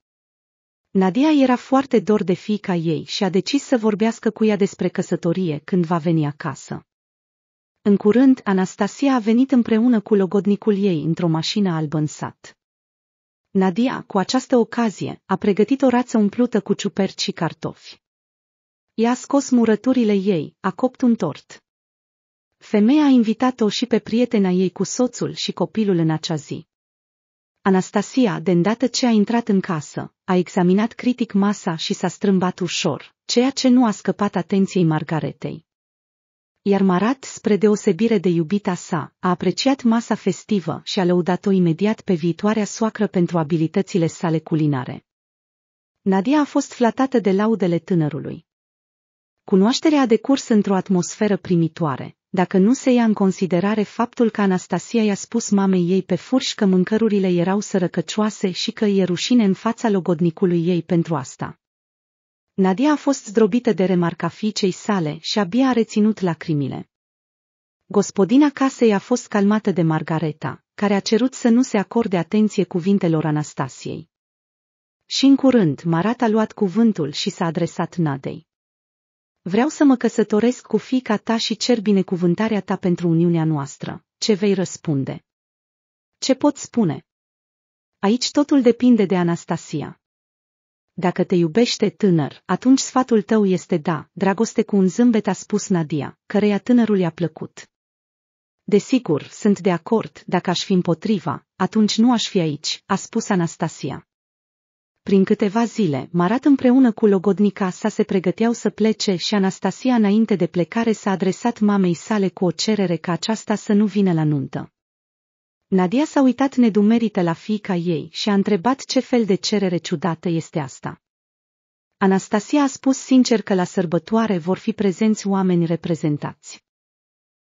Nadia era foarte dor de fiica ei și a decis să vorbească cu ea despre căsătorie când va veni acasă. În curând, Anastasia a venit împreună cu logodnicul ei într-o mașină albă în sat. Nadia, cu această ocazie, a pregătit o rață umplută cu ciuperci și cartofi. Ea a scos murăturile ei, a copt un tort. Femeia a invitat-o și pe prietena ei cu soțul și copilul în acea zi. Anastasia, de îndată ce a intrat în casă, a examinat critic masa și s-a strâmbat ușor, ceea ce nu a scăpat atenției Margaretei. Iar Marat, spre deosebire de iubita sa, a apreciat masa festivă și a lăudat-o imediat pe viitoarea soacră pentru abilitățile sale culinare. Nadia a fost flatată de laudele tânărului. Cunoașterea a decurs într-o atmosferă primitoare, dacă nu se ia în considerare faptul că Anastasia i-a spus mamei ei pe furș că mâncărurile erau sărăcăcioase și că e rușine în fața logodnicului ei pentru asta. Nadia a fost zdrobită de remarca fiicei sale și abia a reținut lacrimile. Gospodina casei a fost calmată de Margareta, care a cerut să nu se acorde atenție cuvintelor Anastasiei. Și în curând, Marat a luat cuvântul și s-a adresat Nadei vreau să mă căsătoresc cu fica ta și cer binecuvântarea ta pentru uniunea noastră. Ce vei răspunde? Ce pot spune? Aici totul depinde de Anastasia. Dacă te iubește tânăr, atunci sfatul tău este da, dragoste cu un zâmbet a spus Nadia, căreia tânărul i-a plăcut. Desigur, sunt de acord, dacă aș fi împotriva, atunci nu aș fi aici, a spus Anastasia. Prin câteva zile, Marat împreună cu logodnica sa se pregăteau să plece și Anastasia înainte de plecare s-a adresat mamei sale cu o cerere ca aceasta să nu vină la nuntă. Nadia s-a uitat nedumerită la fiica ei și a întrebat ce fel de cerere ciudată este asta. Anastasia a spus sincer că la sărbătoare vor fi prezenți oameni reprezentați.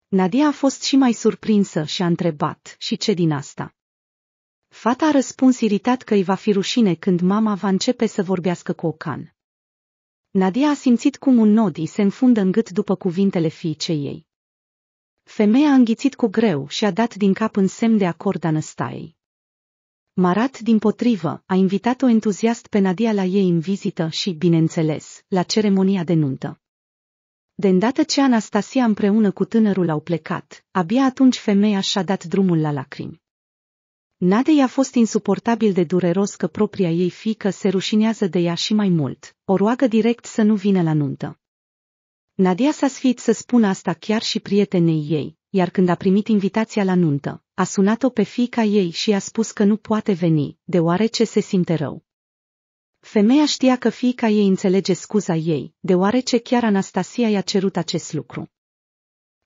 Nadia a fost și mai surprinsă și a întrebat, și ce din asta? Fata a răspuns iritat că îi va fi rușine când mama va începe să vorbească cu Ocan. Nadia a simțit cum un nod îi se înfundă în gât după cuvintele fiicei ei. Femeia a înghițit cu greu și a dat din cap în semn de acord năstaiei. Marat, din potrivă, a invitat-o entuziast pe Nadia la ei în vizită și, bineînțeles, la ceremonia de nuntă. De îndată ce Anastasia împreună cu tânărul au plecat, abia atunci femeia și-a dat drumul la lacrimi. Nade a fost insuportabil de dureros că propria ei fică se rușinează de ea și mai mult, o roagă direct să nu vină la nuntă. Nadia s-a sfit să spună asta chiar și prietenei ei, iar când a primit invitația la nuntă, a sunat-o pe fica ei și a spus că nu poate veni, deoarece se simte rău. Femeia știa că fica ei înțelege scuza ei, deoarece chiar Anastasia i-a cerut acest lucru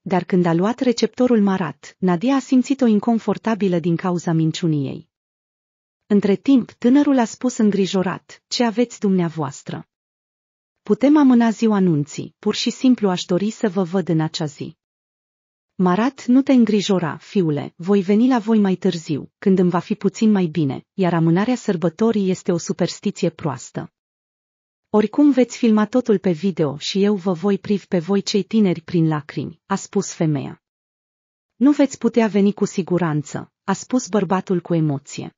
dar când a luat receptorul marat, Nadia a simțit-o inconfortabilă din cauza minciuniei. Între timp, tânărul a spus îngrijorat, ce aveți dumneavoastră? Putem amâna ziua anunții, pur și simplu aș dori să vă văd în acea zi. Marat, nu te îngrijora, fiule, voi veni la voi mai târziu, când îmi va fi puțin mai bine, iar amânarea sărbătorii este o superstiție proastă. Oricum veți filma totul pe video și eu vă voi privi pe voi cei tineri prin lacrimi, a spus femeia. Nu veți putea veni cu siguranță, a spus bărbatul cu emoție.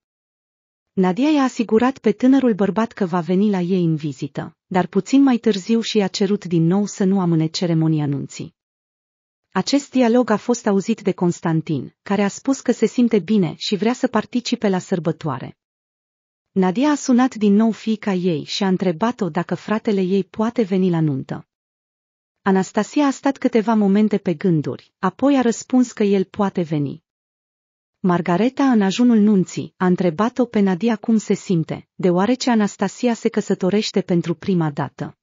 Nadia i-a asigurat pe tânărul bărbat că va veni la ei în vizită, dar puțin mai târziu și i-a cerut din nou să nu amâne ceremonia nunții. Acest dialog a fost auzit de Constantin, care a spus că se simte bine și vrea să participe la sărbătoare. Nadia a sunat din nou fiica ei și a întrebat-o dacă fratele ei poate veni la nuntă. Anastasia a stat câteva momente pe gânduri, apoi a răspuns că el poate veni. Margareta, în ajunul nunții, a întrebat-o pe Nadia cum se simte, deoarece Anastasia se căsătorește pentru prima dată.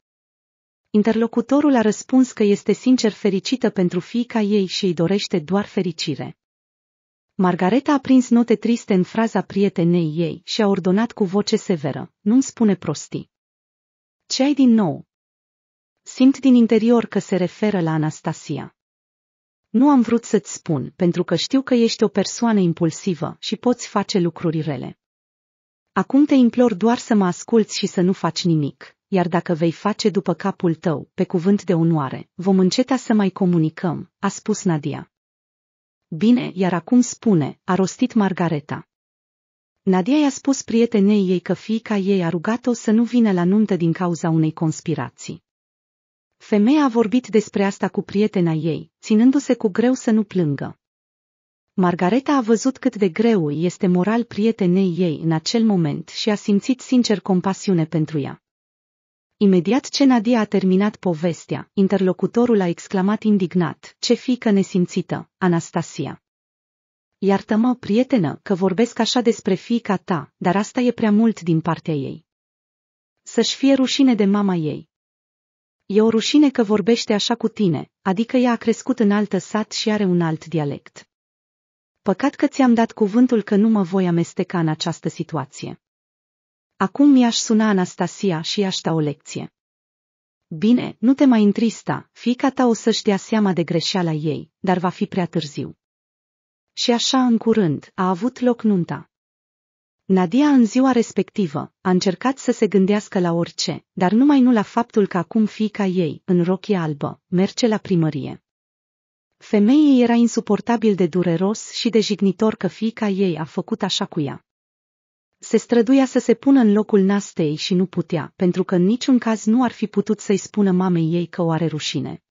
Interlocutorul a răspuns că este sincer fericită pentru fiica ei și îi dorește doar fericire. Margareta a prins note triste în fraza prietenei ei și a ordonat cu voce severă, nu-mi spune prostii. Ce ai din nou? Simt din interior că se referă la Anastasia. Nu am vrut să-ți spun, pentru că știu că ești o persoană impulsivă și poți face lucruri rele. Acum te implor doar să mă asculți și să nu faci nimic, iar dacă vei face după capul tău, pe cuvânt de onoare, vom înceta să mai comunicăm, a spus Nadia. Bine, iar acum spune, a rostit Margareta. Nadia i-a spus prietenei ei că fiica ei a rugat-o să nu vină la nuntă din cauza unei conspirații. Femeia a vorbit despre asta cu prietena ei, ținându-se cu greu să nu plângă. Margareta a văzut cât de greu este moral prietenei ei în acel moment și a simțit sincer compasiune pentru ea. Imediat ce Nadia a terminat povestea, interlocutorul a exclamat indignat, ce fică nesimțită, Anastasia. Iartă-mă, prietenă, că vorbesc așa despre fiica ta, dar asta e prea mult din partea ei. Să-și fie rușine de mama ei. E o rușine că vorbește așa cu tine, adică ea a crescut în altă sat și are un alt dialect. Păcat că ți-am dat cuvântul că nu mă voi amesteca în această situație. Acum mi-aș suna Anastasia și aș da o lecție. Bine, nu te mai întrista, fica ta o să-și dea seama de greșeala ei, dar va fi prea târziu. Și așa în curând a avut loc nunta. Nadia în ziua respectivă a încercat să se gândească la orice, dar numai nu la faptul că acum fica ei, în rochie albă, merge la primărie. Femeii era insuportabil de dureros și de jignitor că fica ei a făcut așa cu ea. Se străduia să se pună în locul Nastei și nu putea, pentru că în niciun caz nu ar fi putut să-i spună mamei ei că o are rușine.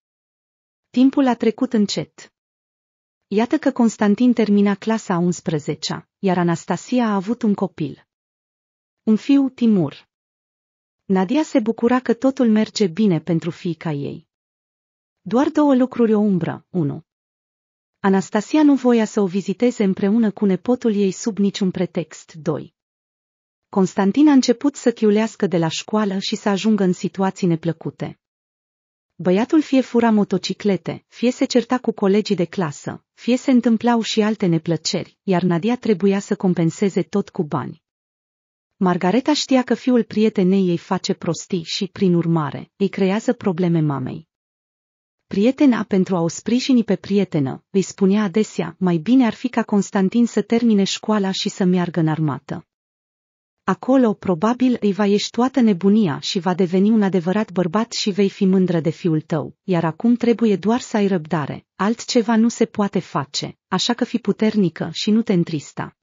Timpul a trecut încet. Iată că Constantin termina clasa 11-a, iar Anastasia a avut un copil. Un fiu, Timur. Nadia se bucura că totul merge bine pentru fiica ei. Doar două lucruri o umbră, unu. Anastasia nu voia să o viziteze împreună cu nepotul ei sub niciun pretext, Doi. Constantin a început să chiulească de la școală și să ajungă în situații neplăcute. Băiatul fie fura motociclete, fie se certa cu colegii de clasă, fie se întâmplau și alte neplăceri, iar Nadia trebuia să compenseze tot cu bani. Margareta știa că fiul prietenei ei face prostii și, prin urmare, îi creează probleme mamei. Prietena pentru a o sprijini pe prietenă, îi spunea adesea, mai bine ar fi ca Constantin să termine școala și să meargă în armată. Acolo probabil îi va ieși toată nebunia și va deveni un adevărat bărbat și vei fi mândră de fiul tău, iar acum trebuie doar să ai răbdare, altceva nu se poate face, așa că fi puternică și nu te întrista.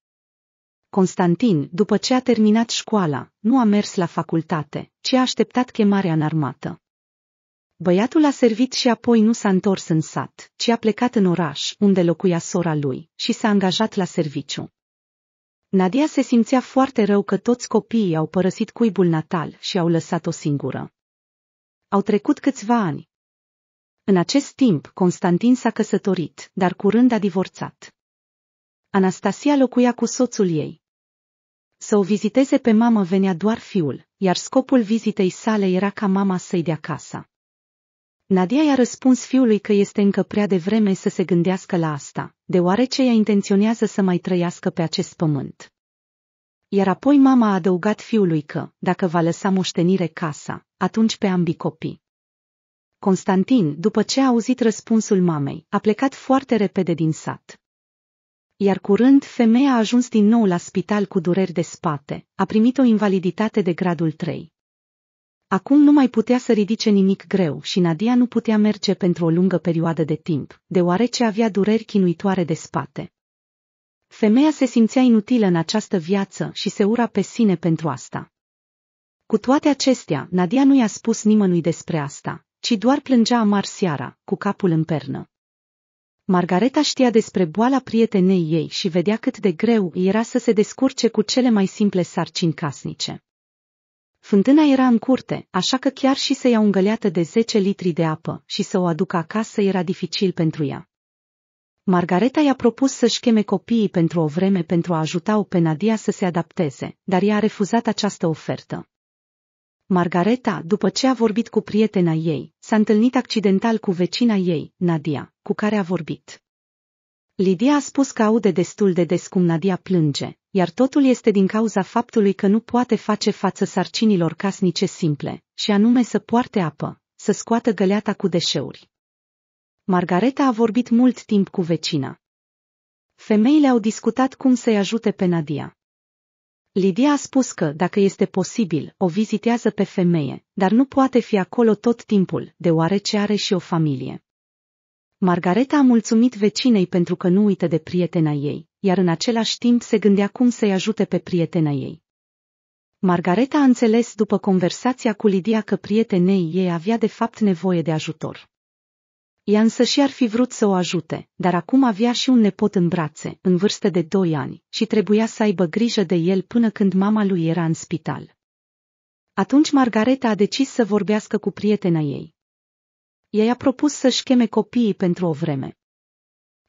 Constantin, după ce a terminat școala, nu a mers la facultate, ci a așteptat chemarea în armată. Băiatul a servit și apoi nu s-a întors în sat, ci a plecat în oraș, unde locuia sora lui, și s-a angajat la serviciu. Nadia se simțea foarte rău că toți copiii au părăsit cuibul natal și au lăsat-o singură. Au trecut câțiva ani. În acest timp, Constantin s-a căsătorit, dar curând a divorțat. Anastasia locuia cu soțul ei. Să o viziteze pe mamă venea doar fiul, iar scopul vizitei sale era ca mama să-i dea casa. Nadia i-a răspuns fiului că este încă prea devreme să se gândească la asta, deoarece ea intenționează să mai trăiască pe acest pământ. Iar apoi mama a adăugat fiului că, dacă va lăsa moștenire casa, atunci pe ambii copii. Constantin, după ce a auzit răspunsul mamei, a plecat foarte repede din sat. Iar curând, femeia a ajuns din nou la spital cu dureri de spate, a primit o invaliditate de gradul 3. Acum nu mai putea să ridice nimic greu și Nadia nu putea merge pentru o lungă perioadă de timp, deoarece avea dureri chinuitoare de spate. Femeia se simțea inutilă în această viață și se ura pe sine pentru asta. Cu toate acestea, Nadia nu i-a spus nimănui despre asta, ci doar plângea amar seara, cu capul în pernă. Margareta știa despre boala prietenei ei și vedea cât de greu era să se descurce cu cele mai simple sarcini casnice. Fântâna era în curte, așa că chiar și să ia un găleată de 10 litri de apă și să o aducă acasă era dificil pentru ea. Margareta i-a propus să-și cheme copiii pentru o vreme pentru a ajuta-o pe Nadia să se adapteze, dar ea a refuzat această ofertă. Margareta, după ce a vorbit cu prietena ei, s-a întâlnit accidental cu vecina ei, Nadia, cu care a vorbit. Lidia a spus că aude destul de des cum Nadia plânge, iar totul este din cauza faptului că nu poate face față sarcinilor casnice simple, și anume să poarte apă, să scoată găleata cu deșeuri. Margareta a vorbit mult timp cu vecina. Femeile au discutat cum să-i ajute pe Nadia. Lidia a spus că, dacă este posibil, o vizitează pe femeie, dar nu poate fi acolo tot timpul, deoarece are și o familie. Margareta a mulțumit vecinei pentru că nu uită de prietena ei, iar în același timp se gândea cum să-i ajute pe prietena ei. Margareta a înțeles după conversația cu Lidia că prietenei ei avea de fapt nevoie de ajutor. Ea însă și-ar fi vrut să o ajute, dar acum avea și un nepot în brațe, în vârstă de doi ani, și trebuia să aibă grijă de el până când mama lui era în spital. Atunci Margareta a decis să vorbească cu prietena ei. Ea i-a propus să-și cheme copiii pentru o vreme.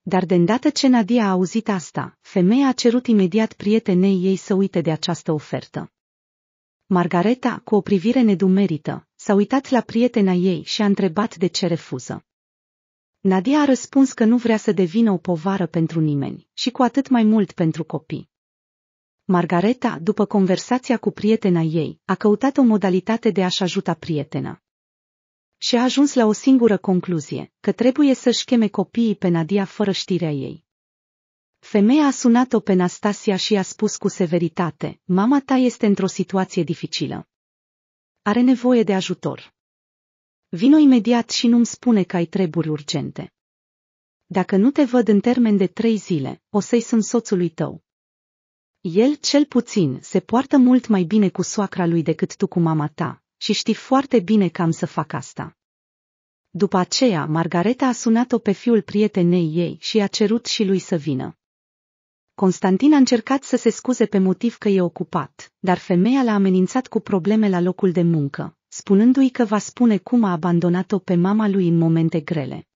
Dar de îndată ce Nadia a auzit asta, femeia a cerut imediat prietenei ei să uite de această ofertă. Margareta, cu o privire nedumerită, s-a uitat la prietena ei și a întrebat de ce refuză. Nadia a răspuns că nu vrea să devină o povară pentru nimeni și cu atât mai mult pentru copii. Margareta, după conversația cu prietena ei, a căutat o modalitate de a-și ajuta prietena și a ajuns la o singură concluzie, că trebuie să-și cheme copiii pe Nadia fără știrea ei. Femeia a sunat-o pe Nastasia și a spus cu severitate, mama ta este într-o situație dificilă. Are nevoie de ajutor. Vino imediat și nu-mi spune că ai treburi urgente. Dacă nu te văd în termen de trei zile, o să-i sunt soțului tău. El, cel puțin, se poartă mult mai bine cu soacra lui decât tu cu mama ta, și știi foarte bine că am să fac asta. După aceea, Margareta a sunat-o pe fiul prietenei ei și a cerut și lui să vină. Constantin a încercat să se scuze pe motiv că e ocupat, dar femeia l-a amenințat cu probleme la locul de muncă, spunându-i că va spune cum a abandonat-o pe mama lui în momente grele.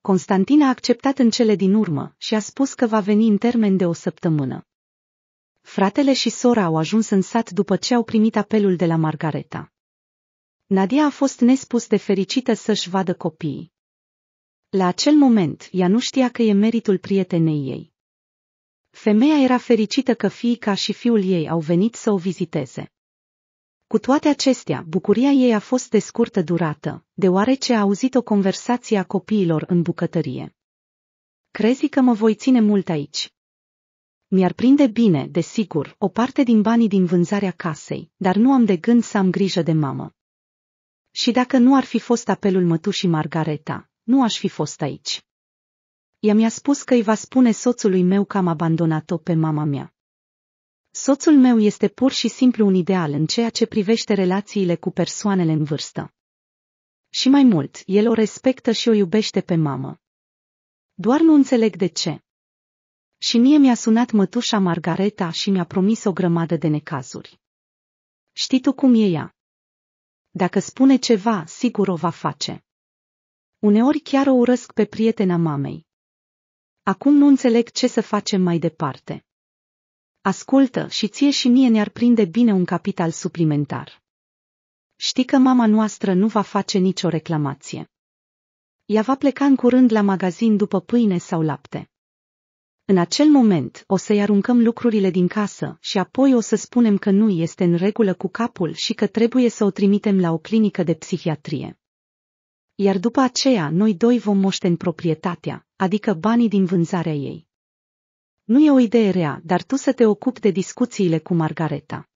Constantin a acceptat în cele din urmă și a spus că va veni în termen de o săptămână. Fratele și sora au ajuns în sat după ce au primit apelul de la Margareta. Nadia a fost nespus de fericită să-și vadă copiii. La acel moment, ea nu știa că e meritul prietenei ei. Femeia era fericită că fiica și fiul ei au venit să o viziteze. Cu toate acestea, bucuria ei a fost de scurtă durată, deoarece a auzit o conversație a copiilor în bucătărie. Crezi că mă voi ține mult aici? Mi-ar prinde bine, desigur, o parte din banii din vânzarea casei, dar nu am de gând să am grijă de mamă. Și dacă nu ar fi fost apelul mătușii Margareta, nu aș fi fost aici. Ea mi-a spus că îi va spune soțului meu că am abandonat-o pe mama mea. Soțul meu este pur și simplu un ideal în ceea ce privește relațiile cu persoanele în vârstă. Și mai mult, el o respectă și o iubește pe mamă. Doar nu înțeleg de ce. Și mie mi-a sunat mătușa Margareta și mi-a promis o grămadă de necazuri. Știi tu cum e ea? Dacă spune ceva, sigur o va face. Uneori chiar o urăsc pe prietena mamei. Acum nu înțeleg ce să facem mai departe. Ascultă și ție și mie ne-ar prinde bine un capital suplimentar. Știi că mama noastră nu va face nicio reclamație. Ea va pleca în curând la magazin după pâine sau lapte. În acel moment o să-i aruncăm lucrurile din casă și apoi o să spunem că nu este în regulă cu capul și că trebuie să o trimitem la o clinică de psihiatrie. Iar după aceea noi doi vom moșteni proprietatea, adică banii din vânzarea ei. Nu e o idee rea, dar tu să te ocupi de discuțiile cu Margareta.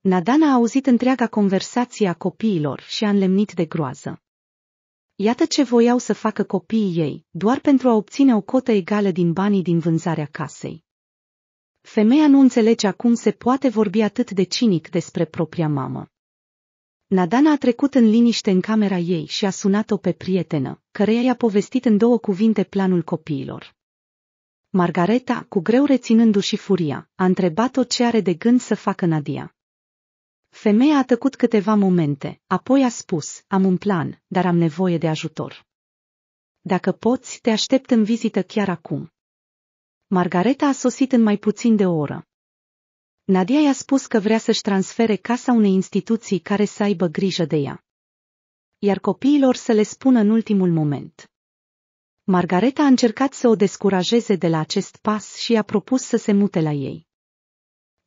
Nadana a auzit întreaga conversație a copiilor și a înlemnit de groază. Iată ce voiau să facă copiii ei, doar pentru a obține o cotă egală din banii din vânzarea casei. Femeia nu înțelege acum se poate vorbi atât de cinic despre propria mamă. Nadana a trecut în liniște în camera ei și a sunat-o pe prietenă, căreia i-a povestit în două cuvinte planul copiilor. Margareta, cu greu reținându-și furia, a întrebat-o ce are de gând să facă Nadia. Femeia a tăcut câteva momente, apoi a spus, am un plan, dar am nevoie de ajutor. Dacă poți, te aștept în vizită chiar acum. Margareta a sosit în mai puțin de o oră. Nadia i-a spus că vrea să-și transfere casa unei instituții care să aibă grijă de ea. Iar copiilor să le spună în ultimul moment. Margareta a încercat să o descurajeze de la acest pas și i-a propus să se mute la ei.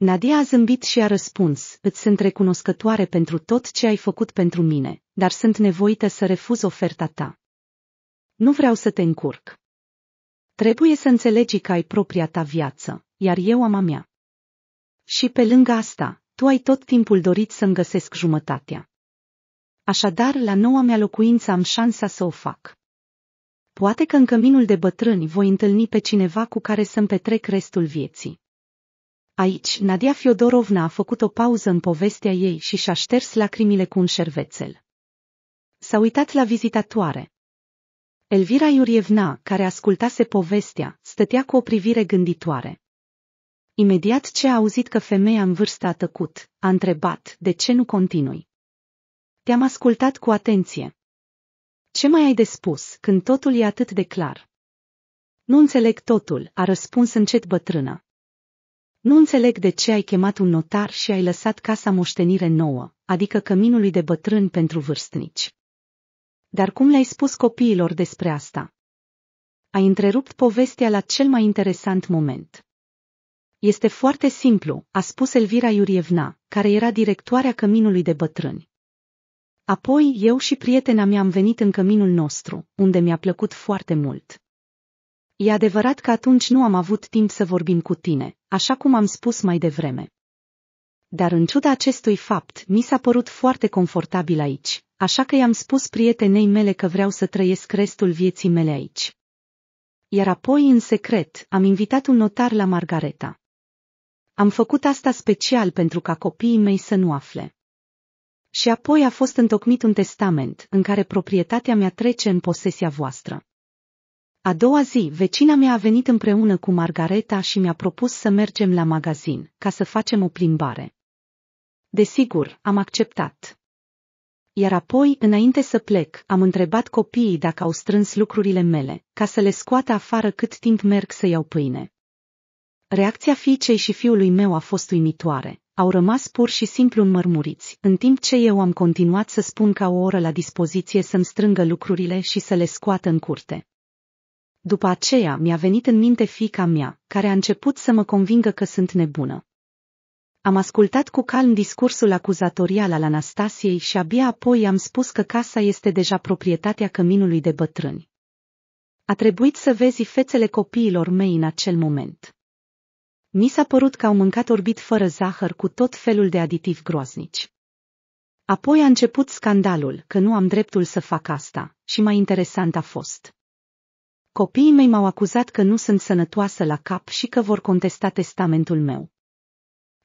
Nadia a zâmbit și a răspuns, îți sunt recunoscătoare pentru tot ce ai făcut pentru mine, dar sunt nevoită să refuz oferta ta. Nu vreau să te încurc. Trebuie să înțelegi că ai propria ta viață, iar eu am a mea. Și pe lângă asta, tu ai tot timpul dorit să-mi găsesc jumătatea. Așadar, la noua mea locuință am șansa să o fac. Poate că în căminul de bătrâni voi întâlni pe cineva cu care să-mi petrec restul vieții. Aici, Nadia Fiodorovna a făcut o pauză în povestea ei și și-a șters lacrimile cu un șervețel. S-a uitat la vizitatoare. Elvira Iurievna, care ascultase povestea, stătea cu o privire gânditoare. Imediat ce a auzit că femeia în vârstă a tăcut, a întrebat, de ce nu continui? Te-am ascultat cu atenție. Ce mai ai de spus, când totul e atât de clar? Nu înțeleg totul, a răspuns încet bătrână, nu înțeleg de ce ai chemat un notar și ai lăsat casa moștenire nouă, adică căminului de bătrân pentru vârstnici. Dar cum le-ai spus copiilor despre asta? Ai întrerupt povestea la cel mai interesant moment. Este foarte simplu, a spus Elvira Iurievna, care era directoarea căminului de bătrâni. Apoi eu și prietena mea am venit în căminul nostru, unde mi-a plăcut foarte mult. E adevărat că atunci nu am avut timp să vorbim cu tine, așa cum am spus mai devreme. Dar în ciuda acestui fapt, mi s-a părut foarte confortabil aici, așa că i-am spus prietenei mele că vreau să trăiesc restul vieții mele aici. Iar apoi, în secret, am invitat un notar la Margareta. Am făcut asta special pentru ca copiii mei să nu afle. Și apoi a fost întocmit un testament în care proprietatea mea trece în posesia voastră. A doua zi, vecina mea a venit împreună cu Margareta și mi-a propus să mergem la magazin, ca să facem o plimbare. Desigur, am acceptat. Iar apoi, înainte să plec, am întrebat copiii dacă au strâns lucrurile mele, ca să le scoată afară cât timp merg să iau pâine. Reacția fiicei și fiului meu a fost uimitoare. Au rămas pur și simplu înmărmuriți, în timp ce eu am continuat să spun ca o oră la dispoziție să-mi strângă lucrurile și să le scoată în curte. După aceea mi-a venit în minte fica mea, care a început să mă convingă că sunt nebună. Am ascultat cu calm discursul acuzatorial al Anastasiei și abia apoi am spus că casa este deja proprietatea căminului de bătrâni. A trebuit să vezi fețele copiilor mei în acel moment. Mi s-a părut că au mâncat orbit fără zahăr cu tot felul de aditivi groaznici. Apoi a început scandalul, că nu am dreptul să fac asta, și mai interesant a fost. Copiii mei m-au acuzat că nu sunt sănătoasă la cap și că vor contesta testamentul meu.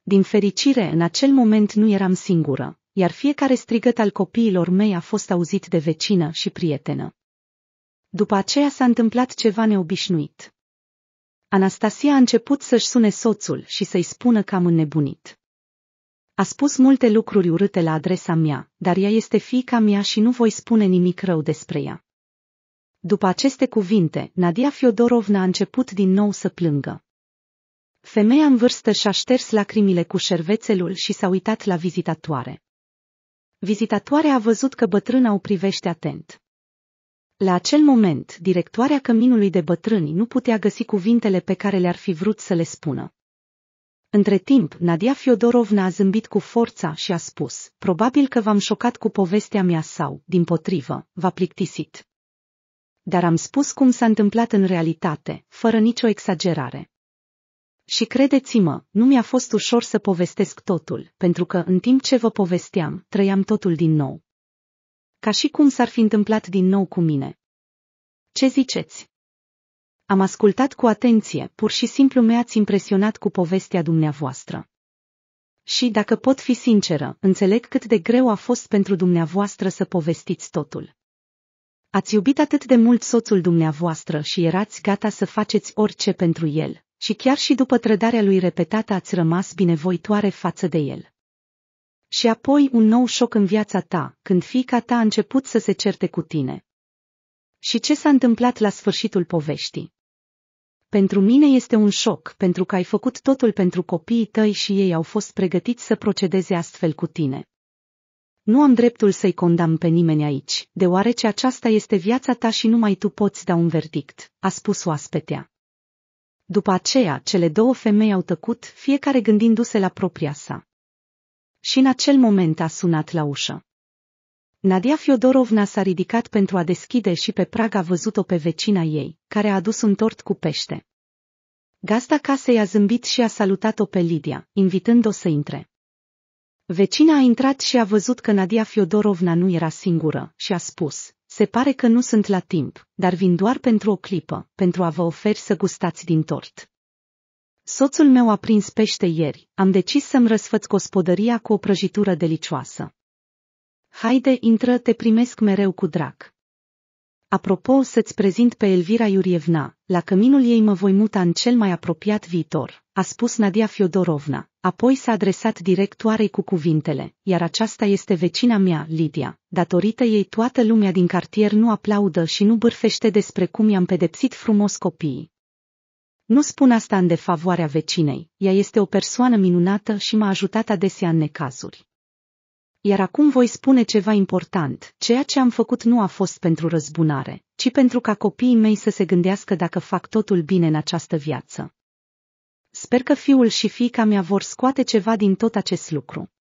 Din fericire, în acel moment nu eram singură, iar fiecare strigăt al copiilor mei a fost auzit de vecină și prietenă. După aceea s-a întâmplat ceva neobișnuit. Anastasia a început să-și sune soțul și să-i spună că am înnebunit. A spus multe lucruri urâte la adresa mea, dar ea este fiica mea și nu voi spune nimic rău despre ea. După aceste cuvinte, Nadia Fiodorovna a început din nou să plângă. Femeia în vârstă și-a șters lacrimile cu șervețelul și s-a uitat la vizitatoare. Vizitatoarea a văzut că bătrâna o privește atent. La acel moment, directoarea căminului de bătrâni nu putea găsi cuvintele pe care le-ar fi vrut să le spună. Între timp, Nadia Fiodorovna a zâmbit cu forța și a spus, probabil că v-am șocat cu povestea mea sau, din potrivă, v-a plictisit dar am spus cum s-a întâmplat în realitate, fără nicio exagerare. Și credeți-mă, nu mi-a fost ușor să povestesc totul, pentru că, în timp ce vă povesteam, trăiam totul din nou. Ca și cum s-ar fi întâmplat din nou cu mine. Ce ziceți? Am ascultat cu atenție, pur și simplu mi-ați impresionat cu povestea dumneavoastră. Și, dacă pot fi sinceră, înțeleg cât de greu a fost pentru dumneavoastră să povestiți totul. Ați iubit atât de mult soțul dumneavoastră și erați gata să faceți orice pentru el, și chiar și după trădarea lui repetată ați rămas binevoitoare față de el. Și apoi un nou șoc în viața ta, când fiica ta a început să se certe cu tine. Și ce s-a întâmplat la sfârșitul poveștii? Pentru mine este un șoc, pentru că ai făcut totul pentru copiii tăi și ei au fost pregătiți să procedeze astfel cu tine. Nu am dreptul să-i condamn pe nimeni aici, deoarece aceasta este viața ta și numai tu poți da un verdict, a spus oaspetea. După aceea, cele două femei au tăcut, fiecare gândindu-se la propria sa. Și în acel moment a sunat la ușă. Nadia Fiodorovna s-a ridicat pentru a deschide și pe prag a văzut-o pe vecina ei, care a adus un tort cu pește. Gazda casei a zâmbit și a salutat-o pe Lidia, invitând-o să intre. Vecina a intrat și a văzut că Nadia Fiodorovna nu era singură și a spus, se pare că nu sunt la timp, dar vin doar pentru o clipă, pentru a vă oferi să gustați din tort. Soțul meu a prins pește ieri, am decis să-mi răsfăț gospodăria cu o prăjitură delicioasă. Haide, intră, te primesc mereu cu drag. Apropo, să-ți prezint pe Elvira Iurievna, la căminul ei mă voi muta în cel mai apropiat viitor, a spus Nadia Fiodorovna, Apoi s-a adresat directoarei cu cuvintele, iar aceasta este vecina mea, Lidia. Datorită ei toată lumea din cartier nu aplaudă și nu bârfește despre cum i-am pedepsit frumos copiii. Nu spun asta în defavoarea vecinei, ea este o persoană minunată și m-a ajutat adesea în necazuri. Iar acum voi spune ceva important, ceea ce am făcut nu a fost pentru răzbunare, ci pentru ca copiii mei să se gândească dacă fac totul bine în această viață. Sper că fiul și fiica mea vor scoate ceva din tot acest lucru.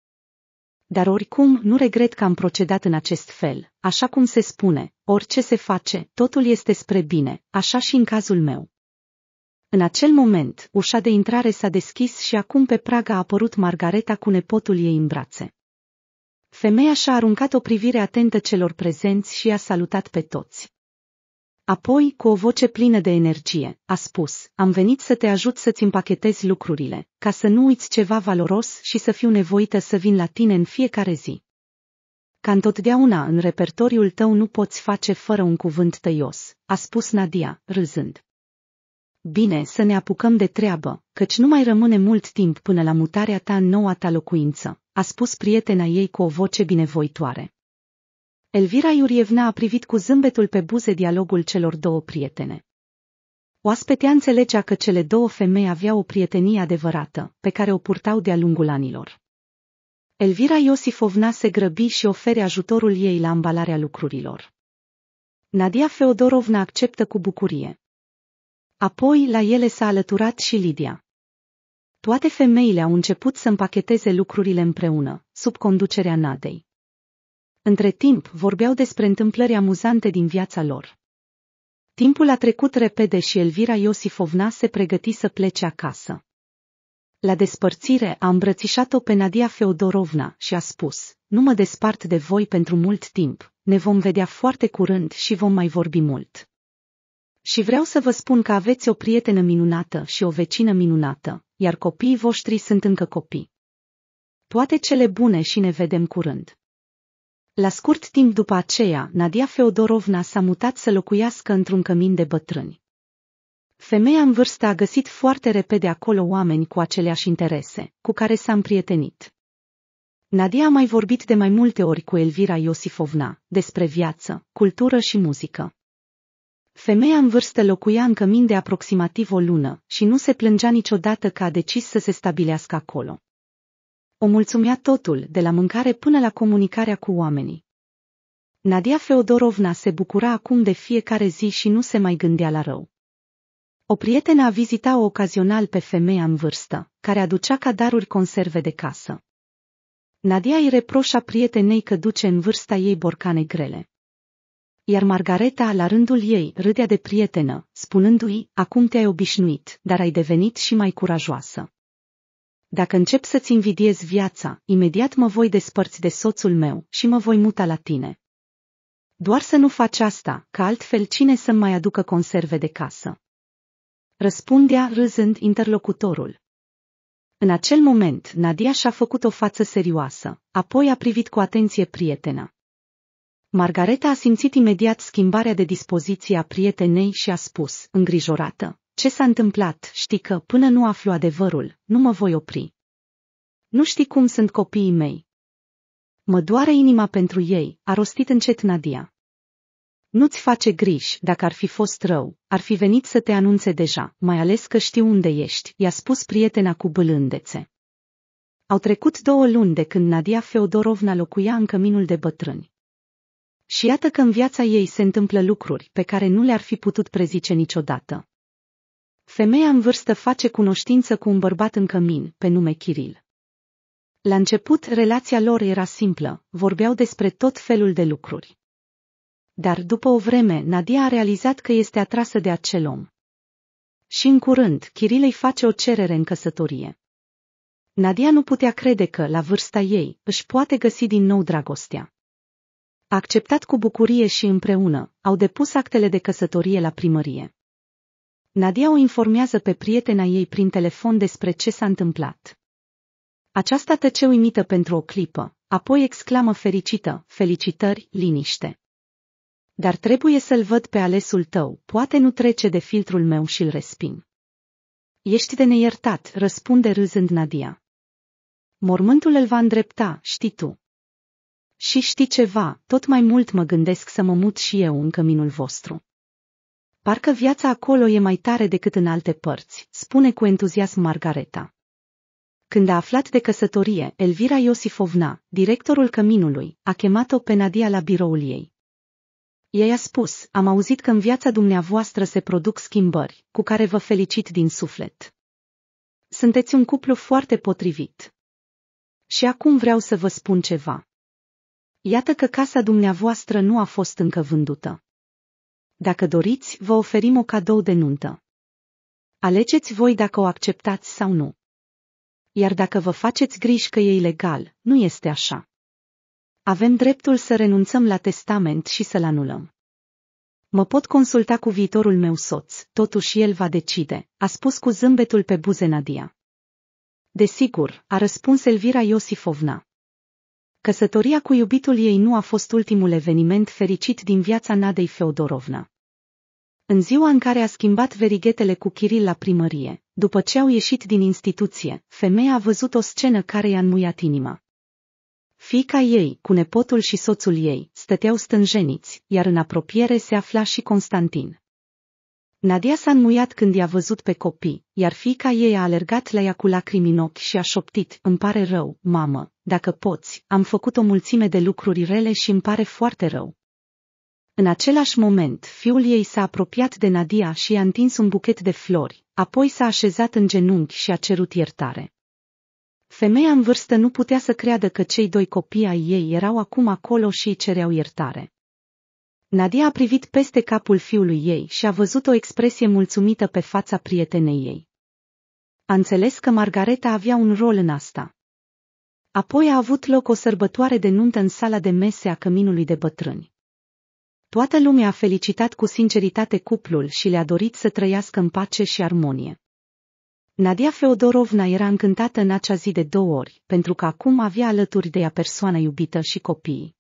Dar oricum, nu regret că am procedat în acest fel, așa cum se spune, orice se face, totul este spre bine, așa și în cazul meu. În acel moment, ușa de intrare s-a deschis și acum pe praga a apărut Margareta cu nepotul ei în brațe. Femeia și-a aruncat o privire atentă celor prezenți și a salutat pe toți. Apoi, cu o voce plină de energie, a spus, am venit să te ajut să-ți împachetezi lucrurile, ca să nu uiți ceva valoros și să fiu nevoită să vin la tine în fiecare zi. Ca întotdeauna în repertoriul tău nu poți face fără un cuvânt tăios, a spus Nadia, râzând. Bine să ne apucăm de treabă, căci nu mai rămâne mult timp până la mutarea ta în noua ta locuință, a spus prietena ei cu o voce binevoitoare. Elvira Iurievna a privit cu zâmbetul pe buze dialogul celor două prietene. Oaspetea înțelegea că cele două femei aveau o prietenie adevărată, pe care o purtau de-a lungul anilor. Elvira Iosifovna se grăbi și ofere ajutorul ei la ambalarea lucrurilor. Nadia Feodorovna acceptă cu bucurie. Apoi la ele s-a alăturat și Lidia. Toate femeile au început să împacheteze lucrurile împreună, sub conducerea Nadei. Între timp vorbeau despre întâmplări amuzante din viața lor. Timpul a trecut repede și Elvira Iosifovna se pregăti să plece acasă. La despărțire a îmbrățișat-o pe Nadia Feodorovna și a spus, nu mă despart de voi pentru mult timp, ne vom vedea foarte curând și vom mai vorbi mult. Și vreau să vă spun că aveți o prietenă minunată și o vecină minunată, iar copiii voștri sunt încă copii. Toate cele bune și ne vedem curând. La scurt timp după aceea, Nadia Feodorovna s-a mutat să locuiască într-un cămin de bătrâni. Femeia în vârstă a găsit foarte repede acolo oameni cu aceleași interese, cu care s-a împrietenit. Nadia a mai vorbit de mai multe ori cu Elvira Iosifovna, despre viață, cultură și muzică. Femeia în vârstă locuia în cămin de aproximativ o lună și nu se plângea niciodată că a decis să se stabilească acolo. O mulțumea totul, de la mâncare până la comunicarea cu oamenii. Nadia Feodorovna se bucura acum de fiecare zi și nu se mai gândea la rău. O prietenă a vizitat o ocazional pe femeia în vârstă, care aducea cadaruri conserve de casă. Nadia îi reproșa prietenei că duce în vârsta ei borcane grele. Iar Margareta, la rândul ei, râdea de prietenă, spunându-i, acum te-ai obișnuit, dar ai devenit și mai curajoasă. Dacă încep să-ți invidiez viața, imediat mă voi despărți de soțul meu și mă voi muta la tine. Doar să nu faci asta, că altfel cine să-mi mai aducă conserve de casă? Răspundea râzând interlocutorul. În acel moment, Nadia și-a făcut o față serioasă, apoi a privit cu atenție prietena. Margareta a simțit imediat schimbarea de dispoziție a prietenei și a spus, îngrijorată. Ce s-a întâmplat, știi că, până nu aflu adevărul, nu mă voi opri. Nu știi cum sunt copiii mei. Mă doare inima pentru ei, a rostit încet Nadia. Nu-ți face griji, dacă ar fi fost rău, ar fi venit să te anunțe deja, mai ales că știu unde ești, i-a spus prietena cu bâlândețe. Au trecut două luni de când Nadia Feodorovna locuia în căminul de bătrâni. Și iată că în viața ei se întâmplă lucruri pe care nu le-ar fi putut prezice niciodată. Femeia în vârstă face cunoștință cu un bărbat în cămin, pe nume Kiril. La început, relația lor era simplă, vorbeau despre tot felul de lucruri. Dar după o vreme, Nadia a realizat că este atrasă de acel om. Și în curând, Kiril îi face o cerere în căsătorie. Nadia nu putea crede că, la vârsta ei, își poate găsi din nou dragostea. A acceptat cu bucurie și împreună, au depus actele de căsătorie la primărie. Nadia o informează pe prietena ei prin telefon despre ce s-a întâmplat. Aceasta tăce uimită pentru o clipă, apoi exclamă fericită, felicitări, liniște. Dar trebuie să-l văd pe alesul tău, poate nu trece de filtrul meu și-l resping. Ești de neiertat, răspunde râzând Nadia. Mormântul îl va îndrepta, știi tu. Și știi ceva, tot mai mult mă gândesc să mă mut și eu în căminul vostru. Parcă viața acolo e mai tare decât în alte părți, spune cu entuziasm Margareta. Când a aflat de căsătorie, Elvira Iosifovna, directorul căminului, a chemat-o pe Nadia la biroul ei. Ea i-a spus, am auzit că în viața dumneavoastră se produc schimbări, cu care vă felicit din suflet. Sunteți un cuplu foarte potrivit. Și acum vreau să vă spun ceva. Iată că casa dumneavoastră nu a fost încă vândută. Dacă doriți, vă oferim o cadou de nuntă. Alegeți voi dacă o acceptați sau nu. Iar dacă vă faceți griji că e ilegal, nu este așa. Avem dreptul să renunțăm la testament și să-l anulăm. Mă pot consulta cu viitorul meu soț, totuși el va decide, a spus cu zâmbetul pe buze Nadia. Desigur, a răspuns Elvira Iosifovna. Căsătoria cu iubitul ei nu a fost ultimul eveniment fericit din viața Nadei Feodorovna. În ziua în care a schimbat verighetele cu Kiril la primărie, după ce au ieșit din instituție, femeia a văzut o scenă care i-a înmuiat inima. Fica ei, cu nepotul și soțul ei, stăteau stânjeniți, iar în apropiere se afla și Constantin. Nadia s-a înmuiat când i-a văzut pe copii, iar fiica ei a alergat la ea cu lacrimi în ochi și a șoptit, îmi pare rău, mamă, dacă poți, am făcut o mulțime de lucruri rele și îmi pare foarte rău. În același moment, fiul ei s-a apropiat de Nadia și i-a întins un buchet de flori, apoi s-a așezat în genunchi și a cerut iertare. Femeia în vârstă nu putea să creadă că cei doi copii ai ei erau acum acolo și îi cereau iertare. Nadia a privit peste capul fiului ei și a văzut o expresie mulțumită pe fața prietenei ei. A înțeles că Margareta avea un rol în asta. Apoi a avut loc o sărbătoare de nuntă în sala de mese a căminului de bătrâni. Toată lumea a felicitat cu sinceritate cuplul și le-a dorit să trăiască în pace și armonie. Nadia Feodorovna era încântată în acea zi de două ori, pentru că acum avea alături de ea persoana iubită și copiii.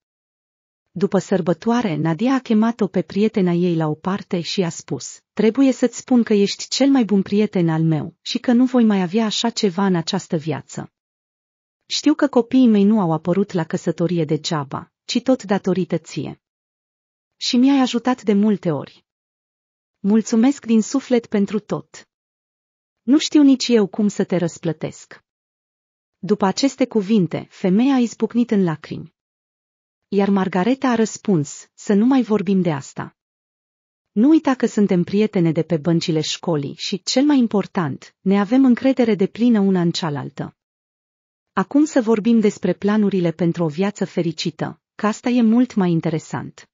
După sărbătoare, Nadia a chemat-o pe prietena ei la o parte și a spus, trebuie să-ți spun că ești cel mai bun prieten al meu și că nu voi mai avea așa ceva în această viață. Știu că copiii mei nu au apărut la căsătorie degeaba, ci tot datorită ție. Și mi-ai ajutat de multe ori. Mulțumesc din suflet pentru tot. Nu știu nici eu cum să te răsplătesc. După aceste cuvinte, femeia a izbucnit în lacrimi iar Margareta a răspuns, să nu mai vorbim de asta. Nu uita că suntem prietene de pe băncile școlii și, cel mai important, ne avem încredere de plină una în cealaltă. Acum să vorbim despre planurile pentru o viață fericită, că asta e mult mai interesant.